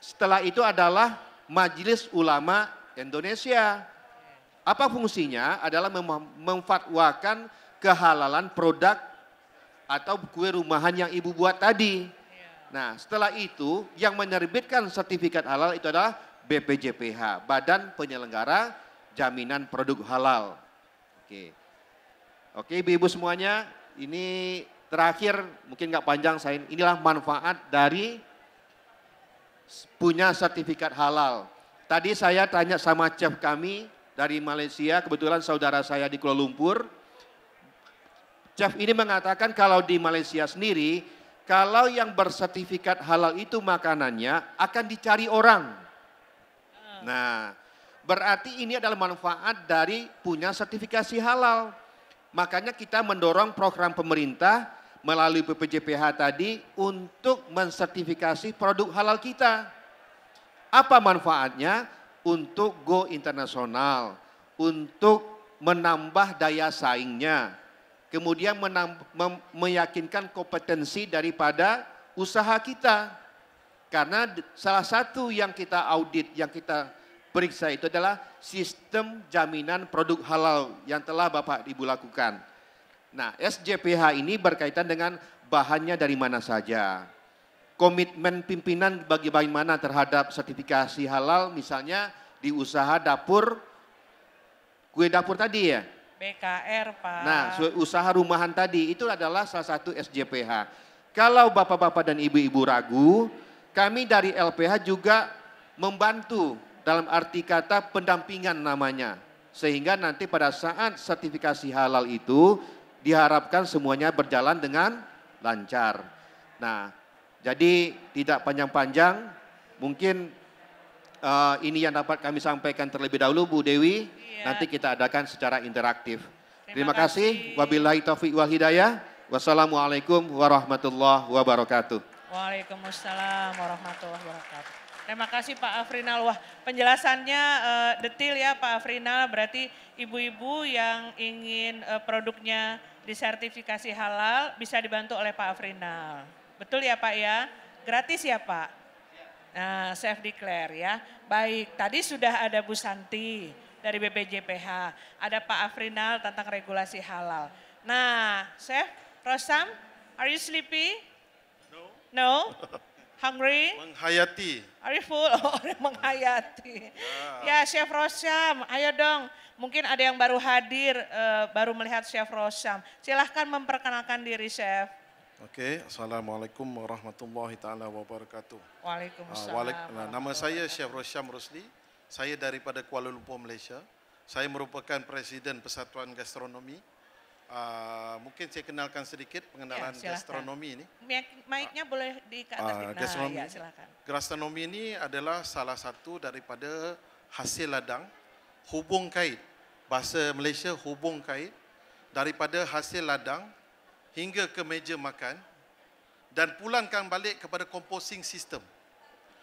Speaker 6: setelah itu adalah Majelis Ulama Indonesia. Apa fungsinya adalah memfatwakan kehalalan produk atau kue rumahan yang ibu buat tadi. Nah setelah itu yang menerbitkan sertifikat halal itu adalah BPJPH, Badan Penyelenggara Jaminan Produk Halal. Oke, oke ibu-ibu semuanya ini terakhir mungkin nggak panjang saya inilah manfaat dari punya sertifikat halal. Tadi saya tanya sama chef kami dari Malaysia, kebetulan saudara saya di Kuala Lumpur. Chef ini mengatakan kalau di Malaysia sendiri, kalau yang bersertifikat halal itu makanannya akan dicari orang. Nah, berarti ini adalah manfaat dari punya sertifikasi halal. Makanya kita mendorong program pemerintah melalui PPJPH tadi untuk mensertifikasi produk halal kita. Apa manfaatnya? Untuk go internasional, untuk menambah daya saingnya, kemudian meyakinkan kompetensi daripada usaha kita. Karena salah satu yang kita audit, yang kita periksa itu adalah sistem jaminan produk halal yang telah Bapak Ibu lakukan. Nah, SJPH ini berkaitan dengan bahannya dari mana saja komitmen pimpinan bagi bagaimana terhadap sertifikasi halal misalnya di usaha dapur kue dapur tadi ya?
Speaker 4: BKR Pak. Nah
Speaker 6: usaha rumahan tadi itu adalah salah satu SJPH. Kalau bapak-bapak dan ibu-ibu ragu, kami dari LPH juga membantu dalam arti kata pendampingan namanya. Sehingga nanti pada saat sertifikasi halal itu diharapkan semuanya berjalan dengan lancar. Nah, jadi tidak panjang-panjang, mungkin uh, ini yang dapat kami sampaikan terlebih dahulu Bu Dewi, iya. nanti kita adakan secara interaktif. Terima, Terima kasih. kasih. Wabillahi taufiq wal hidayah. Wassalamualaikum warahmatullahi wabarakatuh.
Speaker 4: Waalaikumsalam warahmatullahi wabarakatuh. Terima kasih Pak Afrinal. Wah, penjelasannya uh, detil ya Pak Afrinal. Berarti ibu-ibu yang ingin uh, produknya disertifikasi halal bisa dibantu oleh Pak Afrinal. Betul ya Pak ya? Gratis ya Pak? Nah, self declare ya. Baik, tadi sudah ada Bu Santi dari BPJPH, ada Pak Afrinal tentang regulasi halal. Nah, Chef Rosam, are you sleepy? No. No? Hungry?
Speaker 5: Menghayati.
Speaker 4: Are you full? Oh, menghayati. Yeah. Ya, Chef Rosam, ayo dong. Mungkin ada yang baru hadir, uh, baru melihat Chef Rosam. Silahkan memperkenalkan diri, Chef.
Speaker 5: Okey, assalamualaikum warahmatullahi taala wabarakatuh. Waalaikumsalam. Ah, nama saya Syekh Rosyam Rosli. Saya daripada Kuala Lumpur, Malaysia. Saya merupakan presiden Persatuan Gastronomi. Ah, mungkin saya kenalkan sedikit pengenalan ya, gastronomi ini.
Speaker 4: Maiknya boleh di ke atas. Uh, nah, ya, silakan.
Speaker 5: Gastronomi ini adalah salah satu daripada hasil ladang hubung kait. Bahasa Malaysia hubung kait daripada hasil ladang hingga ke meja makan dan pulangkan balik kepada composing system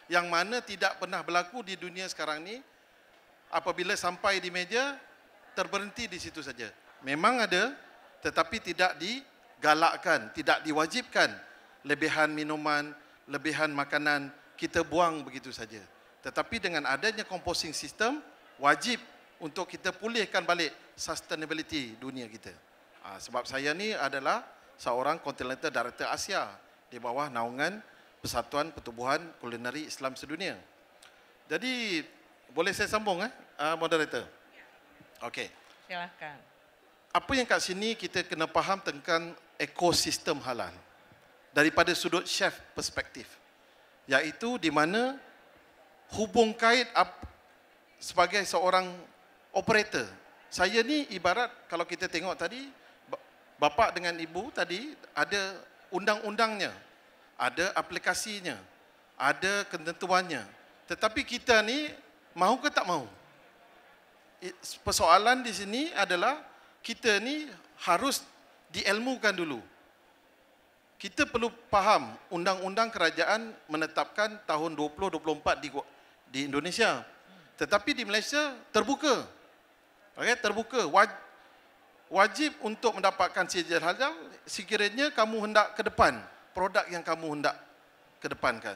Speaker 5: yang mana tidak pernah berlaku di dunia sekarang ni apabila sampai di meja terberhenti di situ saja memang ada tetapi tidak digalakkan tidak diwajibkan lebihan minuman lebihan makanan kita buang begitu saja tetapi dengan adanya composing system wajib untuk kita pulihkan balik sustainability dunia kita ah, sebab saya ni adalah seorang kontinental director Asia di bawah naungan Persatuan Pertubuhan Kulineri Islam Sedunia. Jadi boleh saya sambung eh uh, moderator? Ya. Okey. Silakan. Apa yang kat sini kita kena faham tentang ekosistem halal daripada sudut chef perspektif iaitu di mana hubung kait sebagai seorang operator. Saya ni ibarat kalau kita tengok tadi bapa dengan ibu tadi ada undang-undangnya, ada aplikasinya, ada ketentuannya. Tetapi kita ni mau ke tak mau. Persoalan di sini adalah kita ni harus diilmukan dulu. Kita perlu faham undang-undang kerajaan menetapkan tahun 2024 di di Indonesia. Tetapi di Malaysia terbuka. Okey, terbuka wajib untuk mendapatkan sijil halal sekiranya kamu hendak ke depan produk yang kamu hendak kedepankan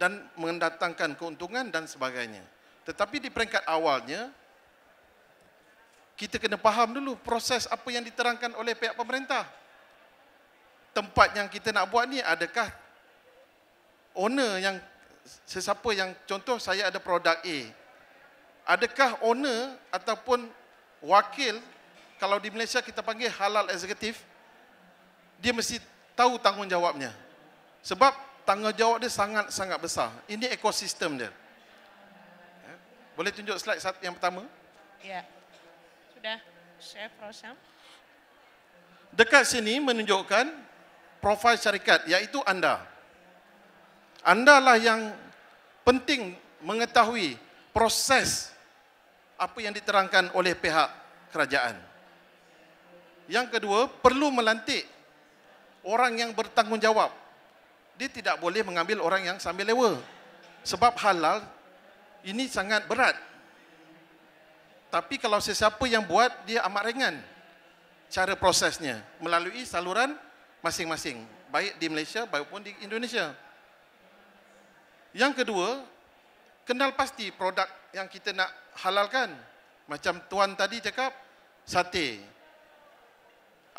Speaker 5: dan mendatangkan keuntungan dan sebagainya. Tetapi di peringkat awalnya kita kena faham dulu proses apa yang diterangkan oleh pihak pemerintah. Tempat yang kita nak buat ni adakah owner yang sesiapa yang contoh saya ada produk A. Adakah owner ataupun wakil kalau di Malaysia kita panggil halal eksekutif, dia mesti tahu tanggungjawabnya. Sebab tanggungjawab dia sangat-sangat besar. Ini ekosistem dia.
Speaker 4: Ya.
Speaker 5: Boleh tunjuk slide yang pertama?
Speaker 4: Ya. Sudah. Chef Rosham.
Speaker 5: Dekat sini menunjukkan profil syarikat iaitu anda. Andalah yang penting mengetahui proses apa yang diterangkan oleh pihak kerajaan. Yang kedua, perlu melantik orang yang bertanggungjawab. Dia tidak boleh mengambil orang yang sambil lewa. Sebab halal ini sangat berat. Tapi kalau sesiapa yang buat, dia amat ringan cara prosesnya melalui saluran masing-masing baik di Malaysia maupun di Indonesia. Yang kedua, kenal pasti produk yang kita nak halalkan. Macam tuan tadi cakap sate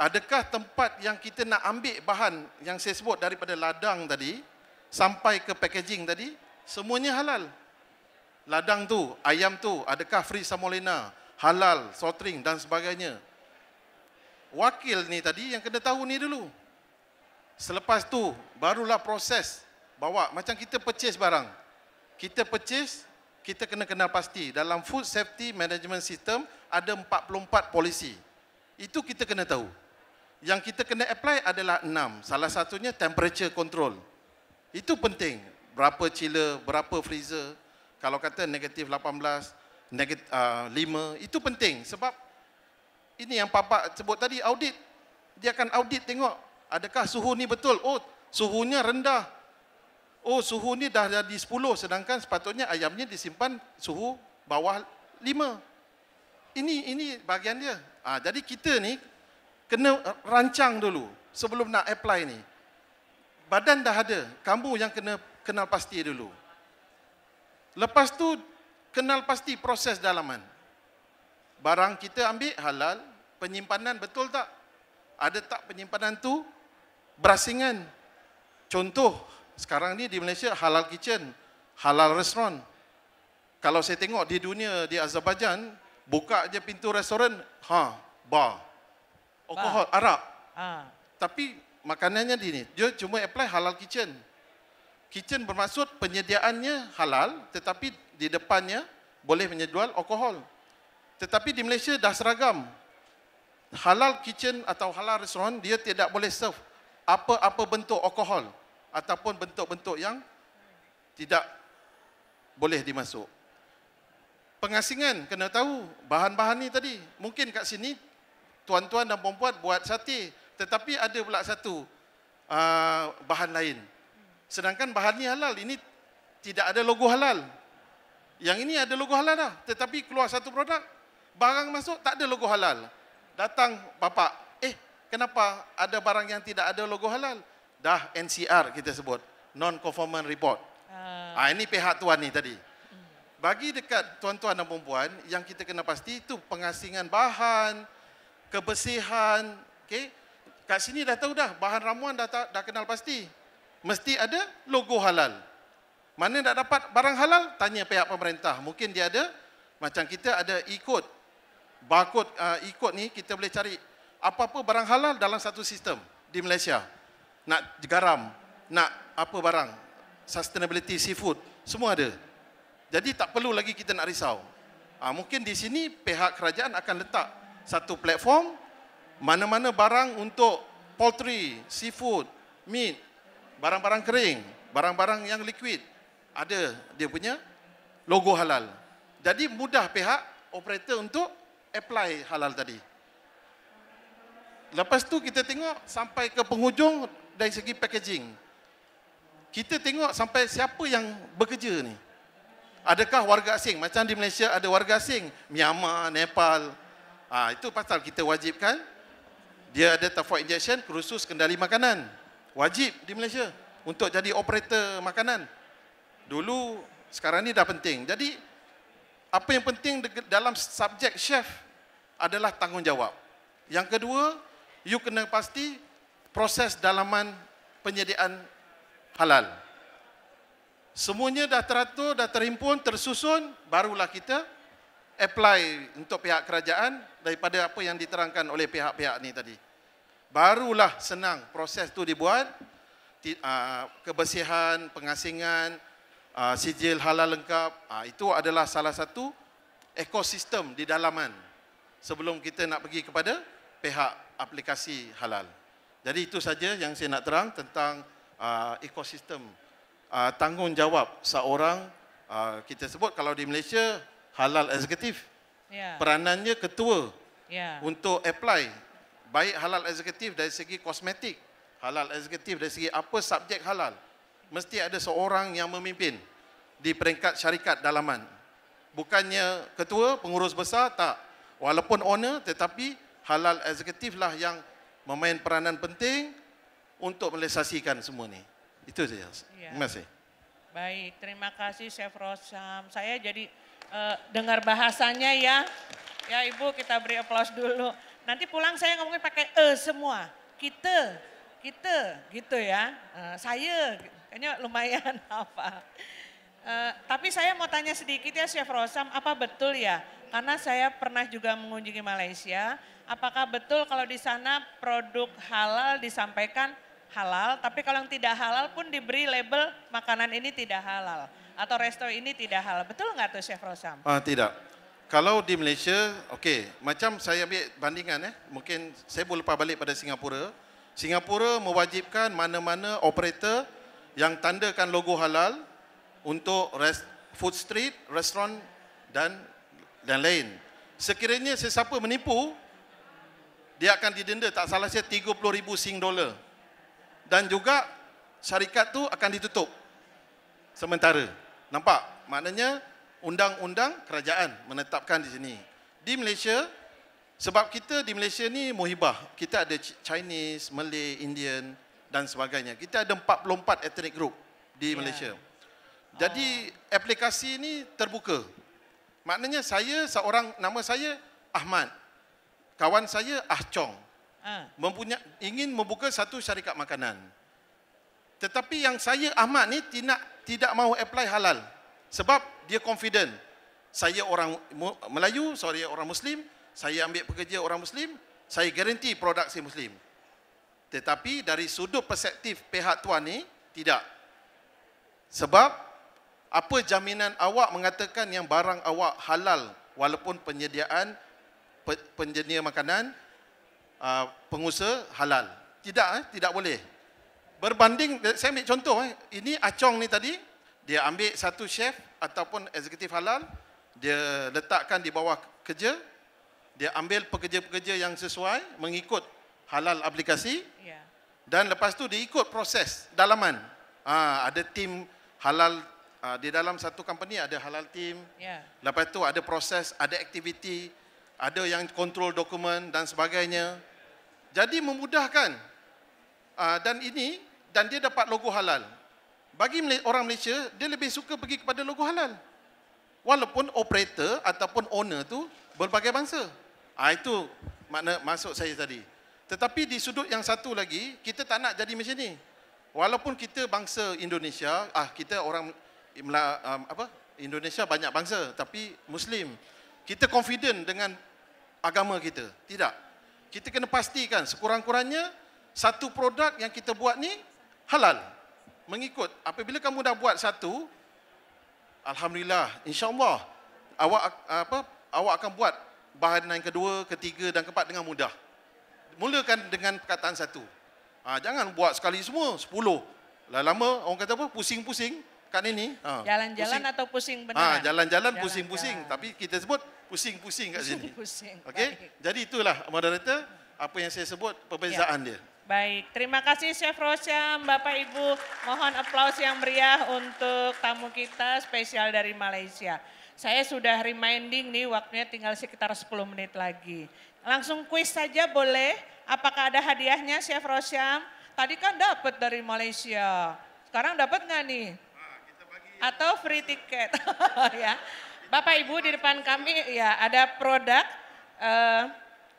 Speaker 5: adakah tempat yang kita nak ambil bahan yang saya sebut daripada ladang tadi sampai ke packaging tadi semuanya halal ladang tu ayam tu adakah free samolena halal sotring dan sebagainya wakil ni tadi yang kena tahu ni dulu selepas tu barulah proses bawa macam kita purchase barang kita purchase kita kena kenal pasti dalam food safety management system ada 44 polisi itu kita kena tahu yang kita kena apply adalah enam. Salah satunya temperature control. Itu penting. Berapa chiller, berapa freezer. Kalau kata negatif 18, negatif uh, ah, 5. Itu penting sebab ini yang Papa sebut tadi, audit. Dia akan audit tengok adakah suhu ni betul. Oh, suhunya rendah. Oh, suhu ni dah jadi 10 sedangkan sepatutnya ayamnya disimpan suhu bawah 5. Ini ini bahagian dia. Ah, ha, jadi kita ni kena eh, rancang dulu sebelum nak apply ni. Badan dah ada, kamu yang kena kenal pasti dulu. Lepas tu kenal pasti proses dalaman. Barang kita ambil halal, penyimpanan betul tak? Ada tak penyimpanan tu? Berasingan. Contoh, sekarang ni di Malaysia halal kitchen, halal restoran. Kalau saya tengok di dunia di Azerbaijan, buka je pintu restoran, ha, bar alkohol ha. Arab. Ha. Tapi makanannya di ni. Dia cuma apply halal kitchen. Kitchen bermaksud penyediaannya halal tetapi di depannya boleh menjual alkohol. Tetapi di Malaysia dah seragam. Halal kitchen atau halal restoran dia tidak boleh serve apa-apa bentuk alkohol ataupun bentuk-bentuk yang tidak boleh dimasuk. Pengasingan kena tahu bahan-bahan ni tadi. Mungkin kat sini tuan-tuan dan puan-puan buat sate. Tetapi ada pula satu uh, bahan lain. Sedangkan bahan ni halal. Ini tidak ada logo halal. Yang ini ada logo halal dah. Tetapi keluar satu produk, barang masuk tak ada logo halal. Datang bapak, eh kenapa ada barang yang tidak ada logo halal? Dah NCR kita sebut. Non-conformant report. Uh. Ah, ini pihak tuan ni tadi. Bagi dekat tuan-tuan dan puan-puan yang kita kena pasti itu pengasingan bahan, kebersihan, okay? Kat sini dah tahu dah bahan ramuan dah tak, dah kenal pasti. Mesti ada logo halal. Mana nak dapat barang halal? Tanya pihak pemerintah. Mungkin dia ada macam kita ada ikut barcode uh, ah, ikut ni kita boleh cari apa-apa barang halal dalam satu sistem di Malaysia. Nak garam, nak apa barang sustainability seafood, semua ada. Jadi tak perlu lagi kita nak risau. Ha, mungkin di sini pihak kerajaan akan letak satu platform mana-mana barang untuk poultry, seafood, meat, barang-barang kering, barang-barang yang liquid ada dia punya logo halal. Jadi mudah pihak operator untuk apply halal tadi. Lepas tu kita tengok sampai ke penghujung dari segi packaging. Kita tengok sampai siapa yang bekerja ni. Adakah warga asing? Macam di Malaysia ada warga asing. Myanmar, Nepal, Ah itu pasal kita wajibkan dia ada tafuk injection kursus kendali makanan. Wajib di Malaysia untuk jadi operator makanan. Dulu sekarang ni dah penting. Jadi apa yang penting dalam subjek chef adalah tanggungjawab. Yang kedua, you kena pasti proses dalaman penyediaan halal. Semuanya dah teratur, dah terhimpun, tersusun, barulah kita apply untuk pihak kerajaan daripada apa yang diterangkan oleh pihak-pihak ni tadi. Barulah senang proses tu dibuat ah, kebersihan, pengasingan, ah, sijil halal lengkap, ah, itu adalah salah satu ekosistem di dalaman sebelum kita nak pergi kepada pihak aplikasi halal. Jadi itu saja yang saya nak terang tentang ekosistem tanggungjawab seorang kita sebut kalau di Malaysia halal eksekutif yeah. peranannya ketua yeah. untuk apply baik halal eksekutif dari segi kosmetik halal eksekutif dari segi apa subjek halal mesti ada seorang yang memimpin di peringkat syarikat dalaman bukannya ketua pengurus besar tak walaupun owner tetapi halal eksekutif lah yang memain peranan penting untuk melesasikan semua ni itu saja yeah. terima kasih
Speaker 4: baik terima kasih chef Rosam saya jadi uh, dengar bahasanya ya. Ya Ibu kita beri aplaus dulu. Nanti pulang saya ngomongin pakai e semua. Kita, kita gitu ya. Uh, saya kayaknya lumayan apa. Uh, tapi saya mau tanya sedikit ya Chef Rosam, apa betul ya? Karena saya pernah juga mengunjungi Malaysia, apakah betul kalau di sana produk halal disampaikan halal, tapi kalau yang tidak halal pun diberi label makanan ini tidak halal. atau resto ini tidak halal. Betul enggak tuh Chef Rosam?
Speaker 5: Ah, tidak. Kalau di Malaysia, okey, macam saya ambil bandingan eh, mungkin saya boleh lepas balik pada Singapura. Singapura mewajibkan mana-mana operator yang tandakan logo halal untuk rest, food street, restoran dan dan lain. Sekiranya sesiapa menipu, dia akan didenda tak salah saya 30,000 sing dollar Dan juga syarikat tu akan ditutup sementara. Nampak? Maknanya undang-undang kerajaan menetapkan di sini. Di Malaysia, sebab kita di Malaysia ni muhibah. Kita ada Chinese, Malay, Indian dan sebagainya. Kita ada 44 ethnic group di yeah. Malaysia. Jadi oh. aplikasi ini terbuka. Maknanya saya seorang nama saya Ahmad. Kawan saya Ah Chong. Ah. Mempunyai ingin membuka satu syarikat makanan. Tetapi yang saya Ahmad ni tidak tidak mahu apply halal sebab dia confident saya orang Melayu saya orang Muslim saya ambil pekerja orang Muslim saya garanti produk saya Muslim tetapi dari sudut perspektif pihak tuan ni tidak sebab apa jaminan awak mengatakan yang barang awak halal walaupun penyediaan penjenia makanan ah, pengusaha halal tidak eh? tidak boleh berbanding eh, saya ambil contoh eh. ini acong ni tadi dia ambil satu chef ataupun eksekutif halal dia letakkan di bawah kerja dia ambil pekerja-pekerja yang sesuai mengikut halal aplikasi ya. dan lepas tu dia ikut proses dalaman ha, ada tim halal ha, di dalam satu company ada halal team ya. lepas tu ada proses ada aktiviti ada yang kontrol dokumen dan sebagainya jadi memudahkan Uh, dan ini dan dia dapat logo halal. Bagi orang Malaysia, dia lebih suka pergi kepada logo halal. Walaupun operator ataupun owner tu berbagai bangsa. Ha, itu makna masuk saya tadi. Tetapi di sudut yang satu lagi, kita tak nak jadi macam ni. Walaupun kita bangsa Indonesia, ah kita orang um, apa? Indonesia banyak bangsa tapi muslim. Kita confident dengan agama kita. Tidak. Kita kena pastikan sekurang-kurangnya satu produk yang kita buat ni halal mengikut apabila kamu dah buat satu alhamdulillah insyaallah awak apa awak akan buat bahan yang kedua ketiga dan keempat dengan mudah mulakan dengan perkataan satu ha, jangan buat sekali semua sepuluh lama lama orang kata apa pusing-pusing kat ini ha, jalan-jalan pusing.
Speaker 4: atau pusing ha, benar ha, jalan-jalan pusing-pusing
Speaker 5: jalan. tapi kita sebut pusing-pusing kat sini pusing, okey jadi itulah moderator apa yang saya sebut perbezaan ya. dia
Speaker 4: Baik, terima kasih Chef Rosyam, Bapak Ibu. Mohon aplaus yang meriah untuk tamu kita spesial dari Malaysia. Saya sudah reminding nih waktunya tinggal sekitar 10 menit lagi. Langsung kuis saja boleh. Apakah ada hadiahnya Chef Rosyam? Tadi kan dapat dari Malaysia. Sekarang dapat nggak nih? Atau free ticket? ya. Bapak Ibu di depan kami ya ada produk uh,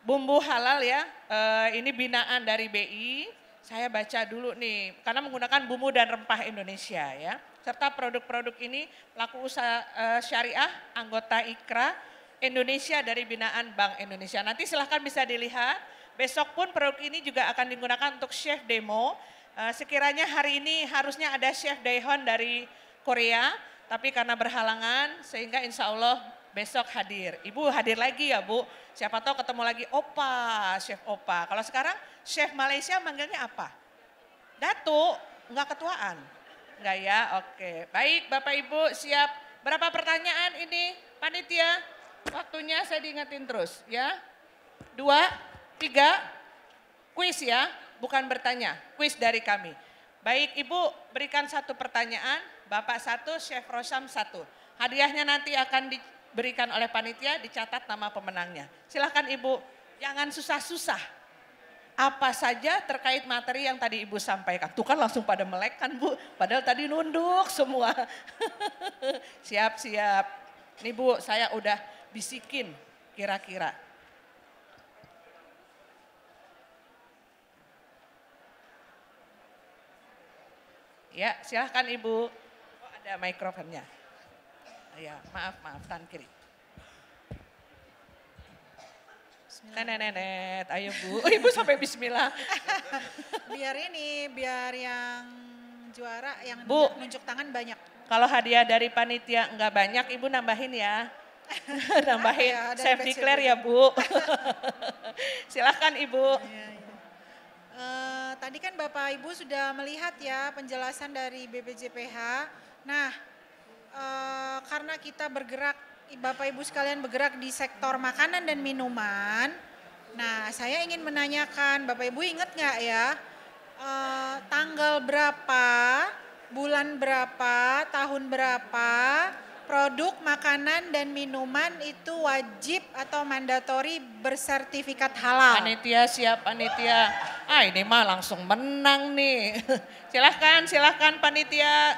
Speaker 4: bumbu halal ya, eh, ini binaan dari BI. Saya baca dulu nih, karena menggunakan bumbu dan rempah Indonesia ya. Serta produk-produk ini pelaku usaha eh, syariah, anggota IKRA, Indonesia dari binaan Bank Indonesia. Nanti silahkan bisa dilihat, besok pun produk ini juga akan digunakan untuk chef demo. Eh, sekiranya hari ini harusnya ada chef Daehon dari Korea, tapi karena berhalangan sehingga insya Allah besok hadir. Ibu hadir lagi ya Bu, siapa tahu ketemu lagi Opa, Chef Opa. Kalau sekarang Chef Malaysia manggilnya apa? Datu, enggak ketuaan. Enggak ya, oke. Baik Bapak Ibu siap. Berapa pertanyaan ini panitia? Waktunya saya diingetin terus ya. Dua, tiga, kuis ya, bukan bertanya, kuis dari kami. Baik Ibu berikan satu pertanyaan, Bapak satu, Chef Rosham satu. Hadiahnya nanti akan di, diberikan oleh panitia dicatat nama pemenangnya. Silahkan Ibu, jangan susah-susah. Apa saja terkait materi yang tadi Ibu sampaikan. Tuh kan langsung pada melek kan Bu, padahal tadi nunduk semua. Siap-siap. Nih Bu, saya udah bisikin kira-kira. Ya, silahkan Ibu. Oh, ada mikrofonnya ya maaf maaf kanan kiri. Nenek nenek, ayo bu. Oh ibu sampai Bismillah.
Speaker 1: biar ini, biar yang juara yang bu, nunjuk tangan banyak.
Speaker 4: Kalau hadiah dari panitia nggak banyak, ibu nambahin ya. nambahin ya, declare ya bu.
Speaker 1: Silahkan ibu. Ya, Uh, tadi kan Bapak Ibu sudah melihat ya penjelasan dari BPJPH. Nah, Eh, karena kita bergerak, Bapak Ibu sekalian bergerak di sektor makanan dan minuman. Nah, saya ingin menanyakan, Bapak Ibu ingat nggak ya, uh, tanggal berapa, bulan berapa, tahun berapa, produk makanan dan minuman itu wajib atau mandatori bersertifikat halal.
Speaker 4: Panitia siap, panitia. Ah ini mah langsung menang nih.
Speaker 1: silahkan,
Speaker 4: silahkan panitia.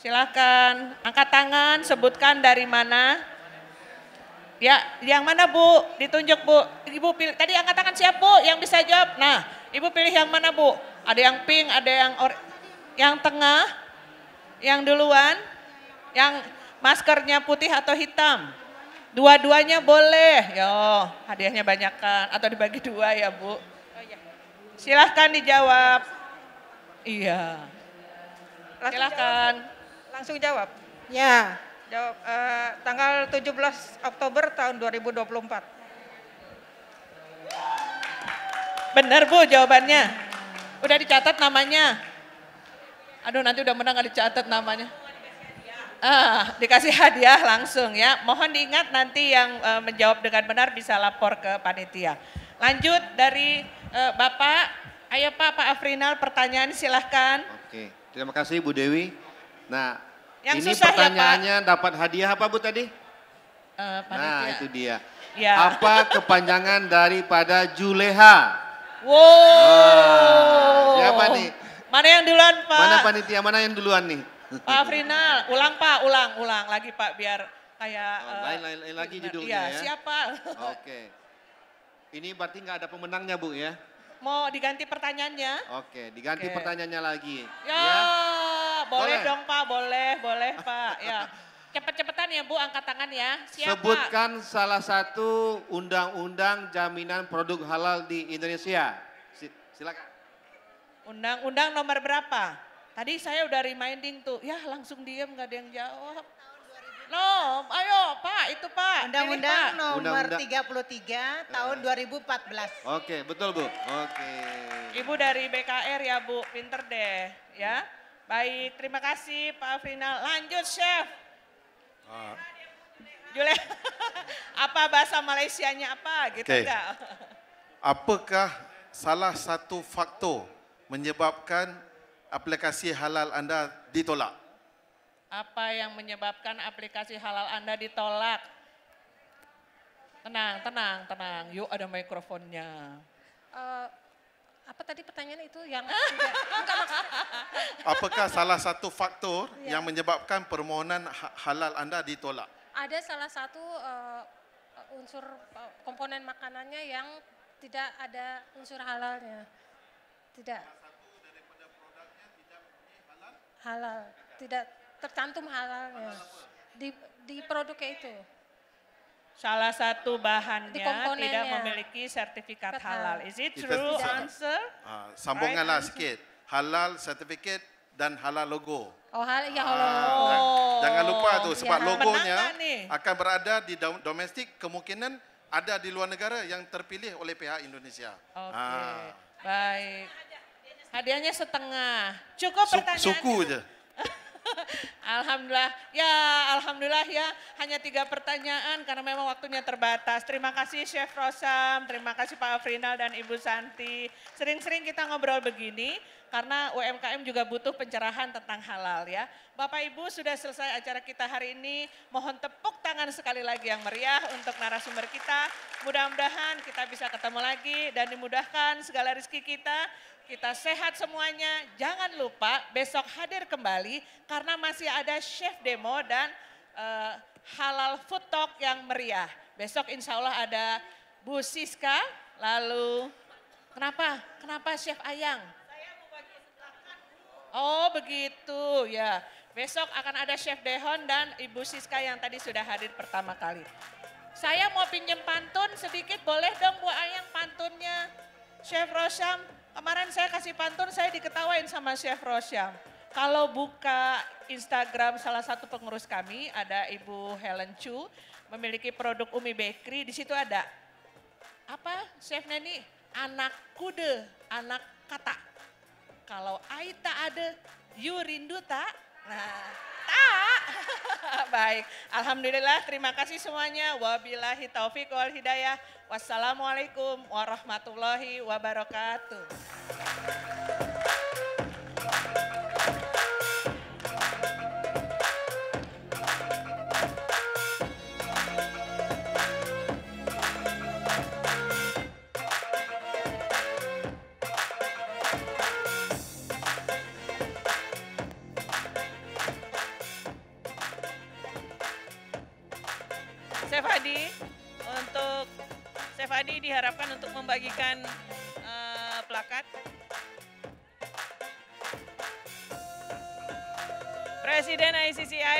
Speaker 4: Silakan angkat tangan, sebutkan dari mana. Ya, yang mana Bu? Ditunjuk Bu. Ibu pilih, tadi angkat tangan siapa Bu yang bisa jawab. Nah, Ibu pilih yang mana Bu? Ada yang pink, ada yang or yang tengah, yang duluan, yang maskernya putih atau hitam. Dua-duanya boleh. Yo, hadiahnya banyak kan. Atau dibagi dua ya Bu. Silahkan dijawab. Iya.
Speaker 1: Silahkan langsung jawab. Ya. Jawab uh, tanggal 17 Oktober tahun 2024.
Speaker 4: Benar Bu jawabannya. Udah dicatat namanya. Aduh nanti udah menang gak dicatat namanya. Ah, dikasih hadiah langsung ya. Mohon diingat nanti yang uh, menjawab dengan benar bisa lapor ke panitia. Lanjut dari uh, Bapak. Ayo Pak, Pak Afrinal pertanyaan silahkan.
Speaker 6: Oke, terima kasih Bu Dewi. Nah, yang ini susah pertanyaannya ya, Pak. dapat hadiah apa Bu
Speaker 4: tadi? Uh, nah itu dia. Ya.
Speaker 6: Apa kepanjangan daripada Juleha?
Speaker 4: Wow. Ah, siapa nih? Mana yang duluan
Speaker 6: Pak? Mana panitia, mana yang duluan nih?
Speaker 4: Pak Afrinal, ulang Pak, ulang, ulang lagi Pak biar kayak... Oh, lain, lain, lain eh, lagi judulnya iya, ya? siapa? Oke. Ini berarti
Speaker 6: nggak ada pemenangnya Bu ya?
Speaker 4: Mau diganti pertanyaannya?
Speaker 6: Oke, diganti okay. pertanyaannya lagi.
Speaker 4: Yo. ya. ya boleh, dong Pak, boleh, boleh Pak. Ya. Cepet-cepetan ya Bu, angkat tangan ya. Siap, Sebutkan
Speaker 6: salah satu undang-undang jaminan produk halal di Indonesia. Silakan.
Speaker 4: Undang-undang nomor berapa? Tadi saya udah reminding tuh, ya langsung diem gak ada yang jawab. No, ayo Pak, itu Pak. Undang-undang nomor Undang -undang. 33 tahun 2014. Eh.
Speaker 6: Oke, betul Bu. Oke. Ibu
Speaker 4: dari BKR ya Bu, pinter deh ya. Baik, terima kasih Pak Afrina. Lanjut Chef. Ah. Jule, apa bahasa Malaysianya apa gitu okay. enggak?
Speaker 5: Apakah salah satu faktor menyebabkan aplikasi halal anda ditolak?
Speaker 4: Apa yang menyebabkan aplikasi halal anda ditolak? Tenang, tenang, tenang. Yuk ada mikrofonnya.
Speaker 2: Uh, apa tadi pertanyaan itu yang tidak, Apakah
Speaker 5: salah satu faktor ya. yang menyebabkan permohonan halal Anda ditolak?
Speaker 2: Ada salah satu uh, unsur eh, komponen makanannya yang tidak ada unsur halalnya. Tidak. halal. Tidak tercantum halalnya. Di di
Speaker 4: produknya itu. salah satu bahannya tidak memiliki sertifikat Betul. halal. Is it true it answer?
Speaker 5: Uh, sambunganlah right. sikit. Halal sertifikat dan halal logo.
Speaker 4: Oh hal ya halal. Uh, ah, oh. Jangan lupa tu sebab ya. logonya
Speaker 5: akan berada di domestik kemungkinan ada di luar negara yang terpilih oleh pihak
Speaker 4: Indonesia. Oke. Okay. Ah. Baik. Hadiahnya setengah. Cukup pertanyaan. Suku aja. alhamdulillah, ya alhamdulillah ya hanya tiga pertanyaan karena memang waktunya terbatas. Terima kasih Chef Rosam, terima kasih Pak Afrinal dan Ibu Santi. Sering-sering kita ngobrol begini karena UMKM juga butuh pencerahan tentang halal ya. Bapak Ibu sudah selesai acara kita hari ini. Mohon tepuk tangan sekali lagi yang meriah untuk narasumber kita. Mudah-mudahan kita bisa ketemu lagi dan dimudahkan segala rezeki kita kita sehat semuanya. Jangan lupa besok hadir kembali karena masih ada chef demo dan uh, halal food talk yang meriah. Besok insya Allah ada Bu Siska, lalu kenapa? Kenapa Chef Ayang? Oh begitu ya. Besok akan ada Chef Dehon dan Ibu Siska yang tadi sudah hadir pertama kali. Saya mau pinjem pantun sedikit, boleh dong Bu Ayang pantunnya Chef Rosham? Kemarin saya kasih pantun, saya diketawain sama Chef Rosyam. Kalau buka Instagram salah satu pengurus kami, ada Ibu Helen Chu, memiliki produk Umi Bakery, di situ ada apa Chef Neni? Anak kude, anak kata. Kalau Aita ada, you rindu tak? Nah, tak. Baik, Alhamdulillah terima kasih semuanya. Wabillahi taufiq wal hidayah. Wassalamualaikum warahmatullahi wabarakatuh.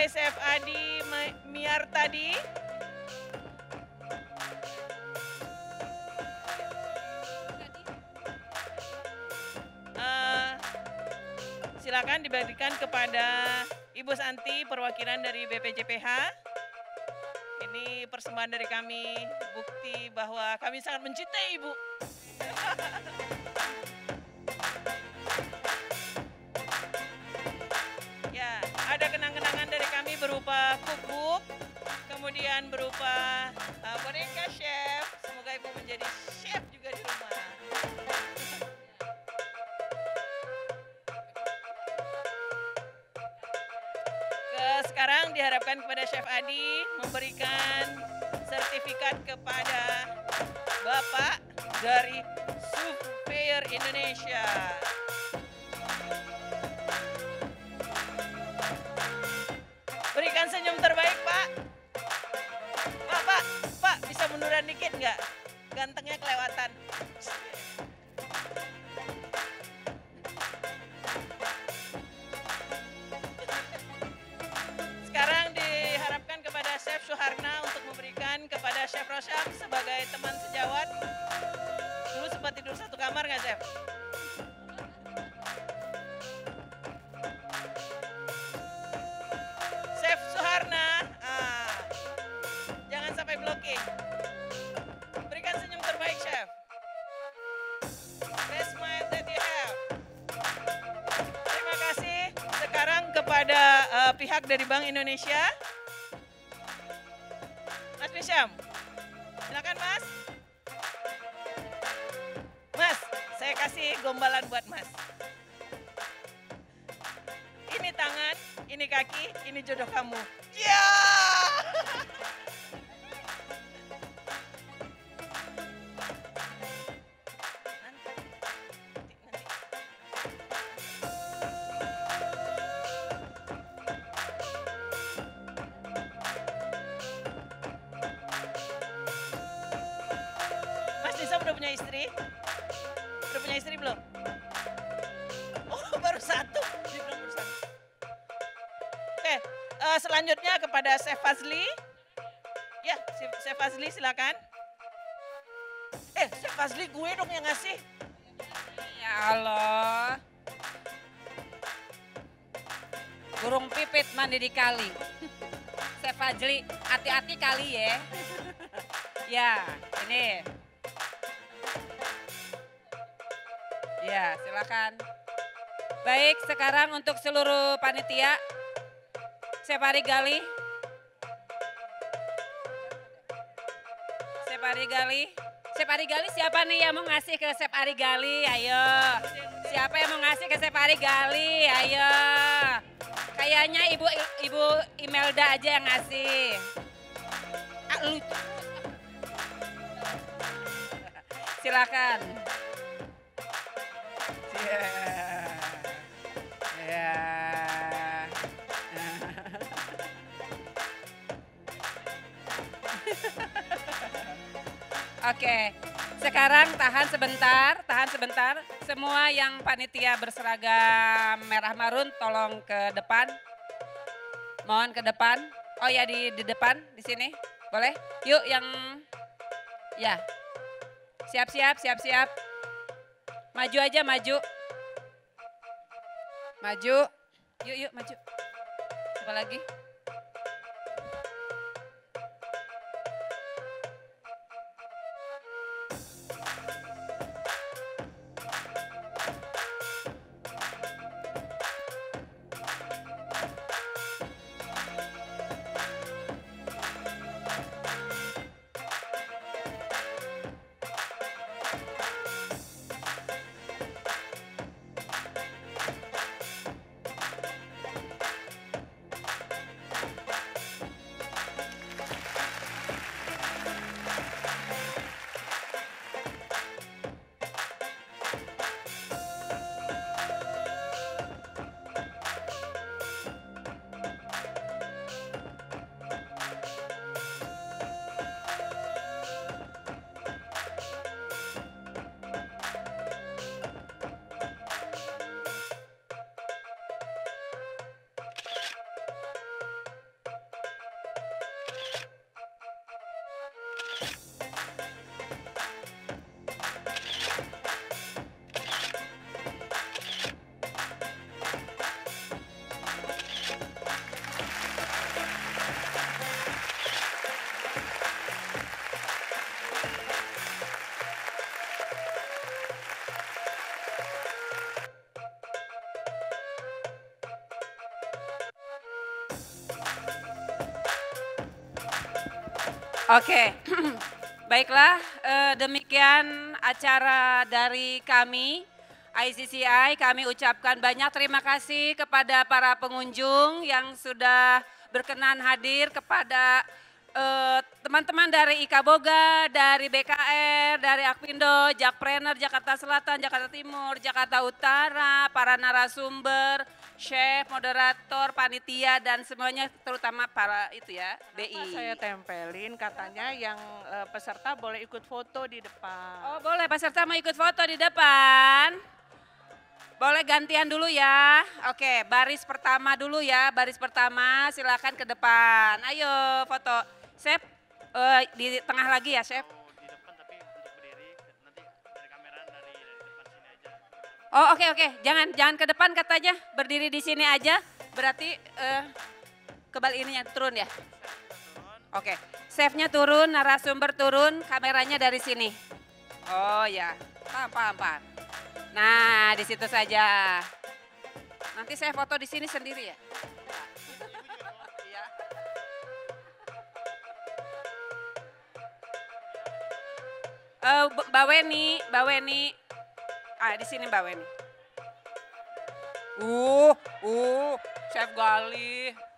Speaker 2: KSF Adi Miar tadi. Eh, silakan diberikan kepada Ibu Santi perwakilan dari BPJPH. Ini persembahan dari kami, bukti bahwa kami sangat mencintai Ibu. kemudian berupa uh, boneka chef. Semoga Ibu menjadi chef juga di rumah. Ke sekarang diharapkan kepada Chef Adi memberikan sertifikat kepada Bapak dari Surveyor Indonesia. Berikan senyum terbaik, Pak munduran dikit nggak? Gantengnya kelewatan. Sekarang diharapkan kepada Chef Suharna untuk memberikan kepada Chef Rosyam sebagai teman sejawat. Dulu sempat tidur satu kamar nggak Chef? pihak dari Bank Indonesia. Mas Bisham, silakan Mas. Mas, saya kasih gombalan buat Mas. Ini tangan, ini kaki, ini jodoh kamu. Ya!
Speaker 3: Yeah!
Speaker 2: kepada Chef Fazli. Ya, Chef Fazli silakan. Eh, Chef Fazli
Speaker 3: gue dong yang ngasih. Ya Allah. Burung pipit mandi di kali. Chef Fazli, hati-hati kali ya. Ya, ini. Ya, silakan. Baik, sekarang untuk seluruh panitia, Separi Gali, Ari Gali. Chef Ari Gali siapa nih yang mau ngasih ke Chef Ari Gali? Ayo. Siapa yang mau ngasih ke Chef Ari Gali? Ayo. Kayaknya Ibu Ibu Imelda aja yang ngasih. Ah, lucu. Silakan. Yeah. Yeah. Oke, sekarang tahan sebentar, tahan sebentar. Semua yang panitia berseragam merah marun tolong ke depan. Mohon ke depan. Oh ya di di depan di sini. Boleh? Yuk yang ya. Siap-siap, siap-siap. Maju aja, maju. Maju. Yuk, yuk, maju. Coba lagi. Oke, baiklah eh, demikian acara dari kami ICCI. Kami ucapkan banyak terima kasih kepada para pengunjung yang sudah berkenan hadir kepada eh, teman-teman eh, dari Boga, dari BKR, dari Akpindo, Jakpreneur, Jakarta Selatan, Jakarta Timur, Jakarta Utara, para narasumber, chef, moderator, panitia dan semuanya terutama para itu ya BI. saya tempelin katanya yang eh, peserta boleh ikut foto di depan. Oh boleh peserta mau ikut foto di depan. Boleh gantian dulu ya. Oke baris pertama dulu ya baris pertama silakan ke depan. Ayo foto. Chef uh, di tengah lagi ya chef. Oh oke okay, oke, okay. jangan jangan ke depan katanya, berdiri di sini aja. Berarti uh, kebal ininya turun ya. Oke, okay. save-nya turun, narasumber turun, kameranya dari sini. Oh ya, paham paham paham. Nah di situ saja. Nanti saya foto di sini sendiri ya. Uh, Mbak Weni, Mbak Ah, di sini Mbak Weni. Uh, uh, Chef Gali.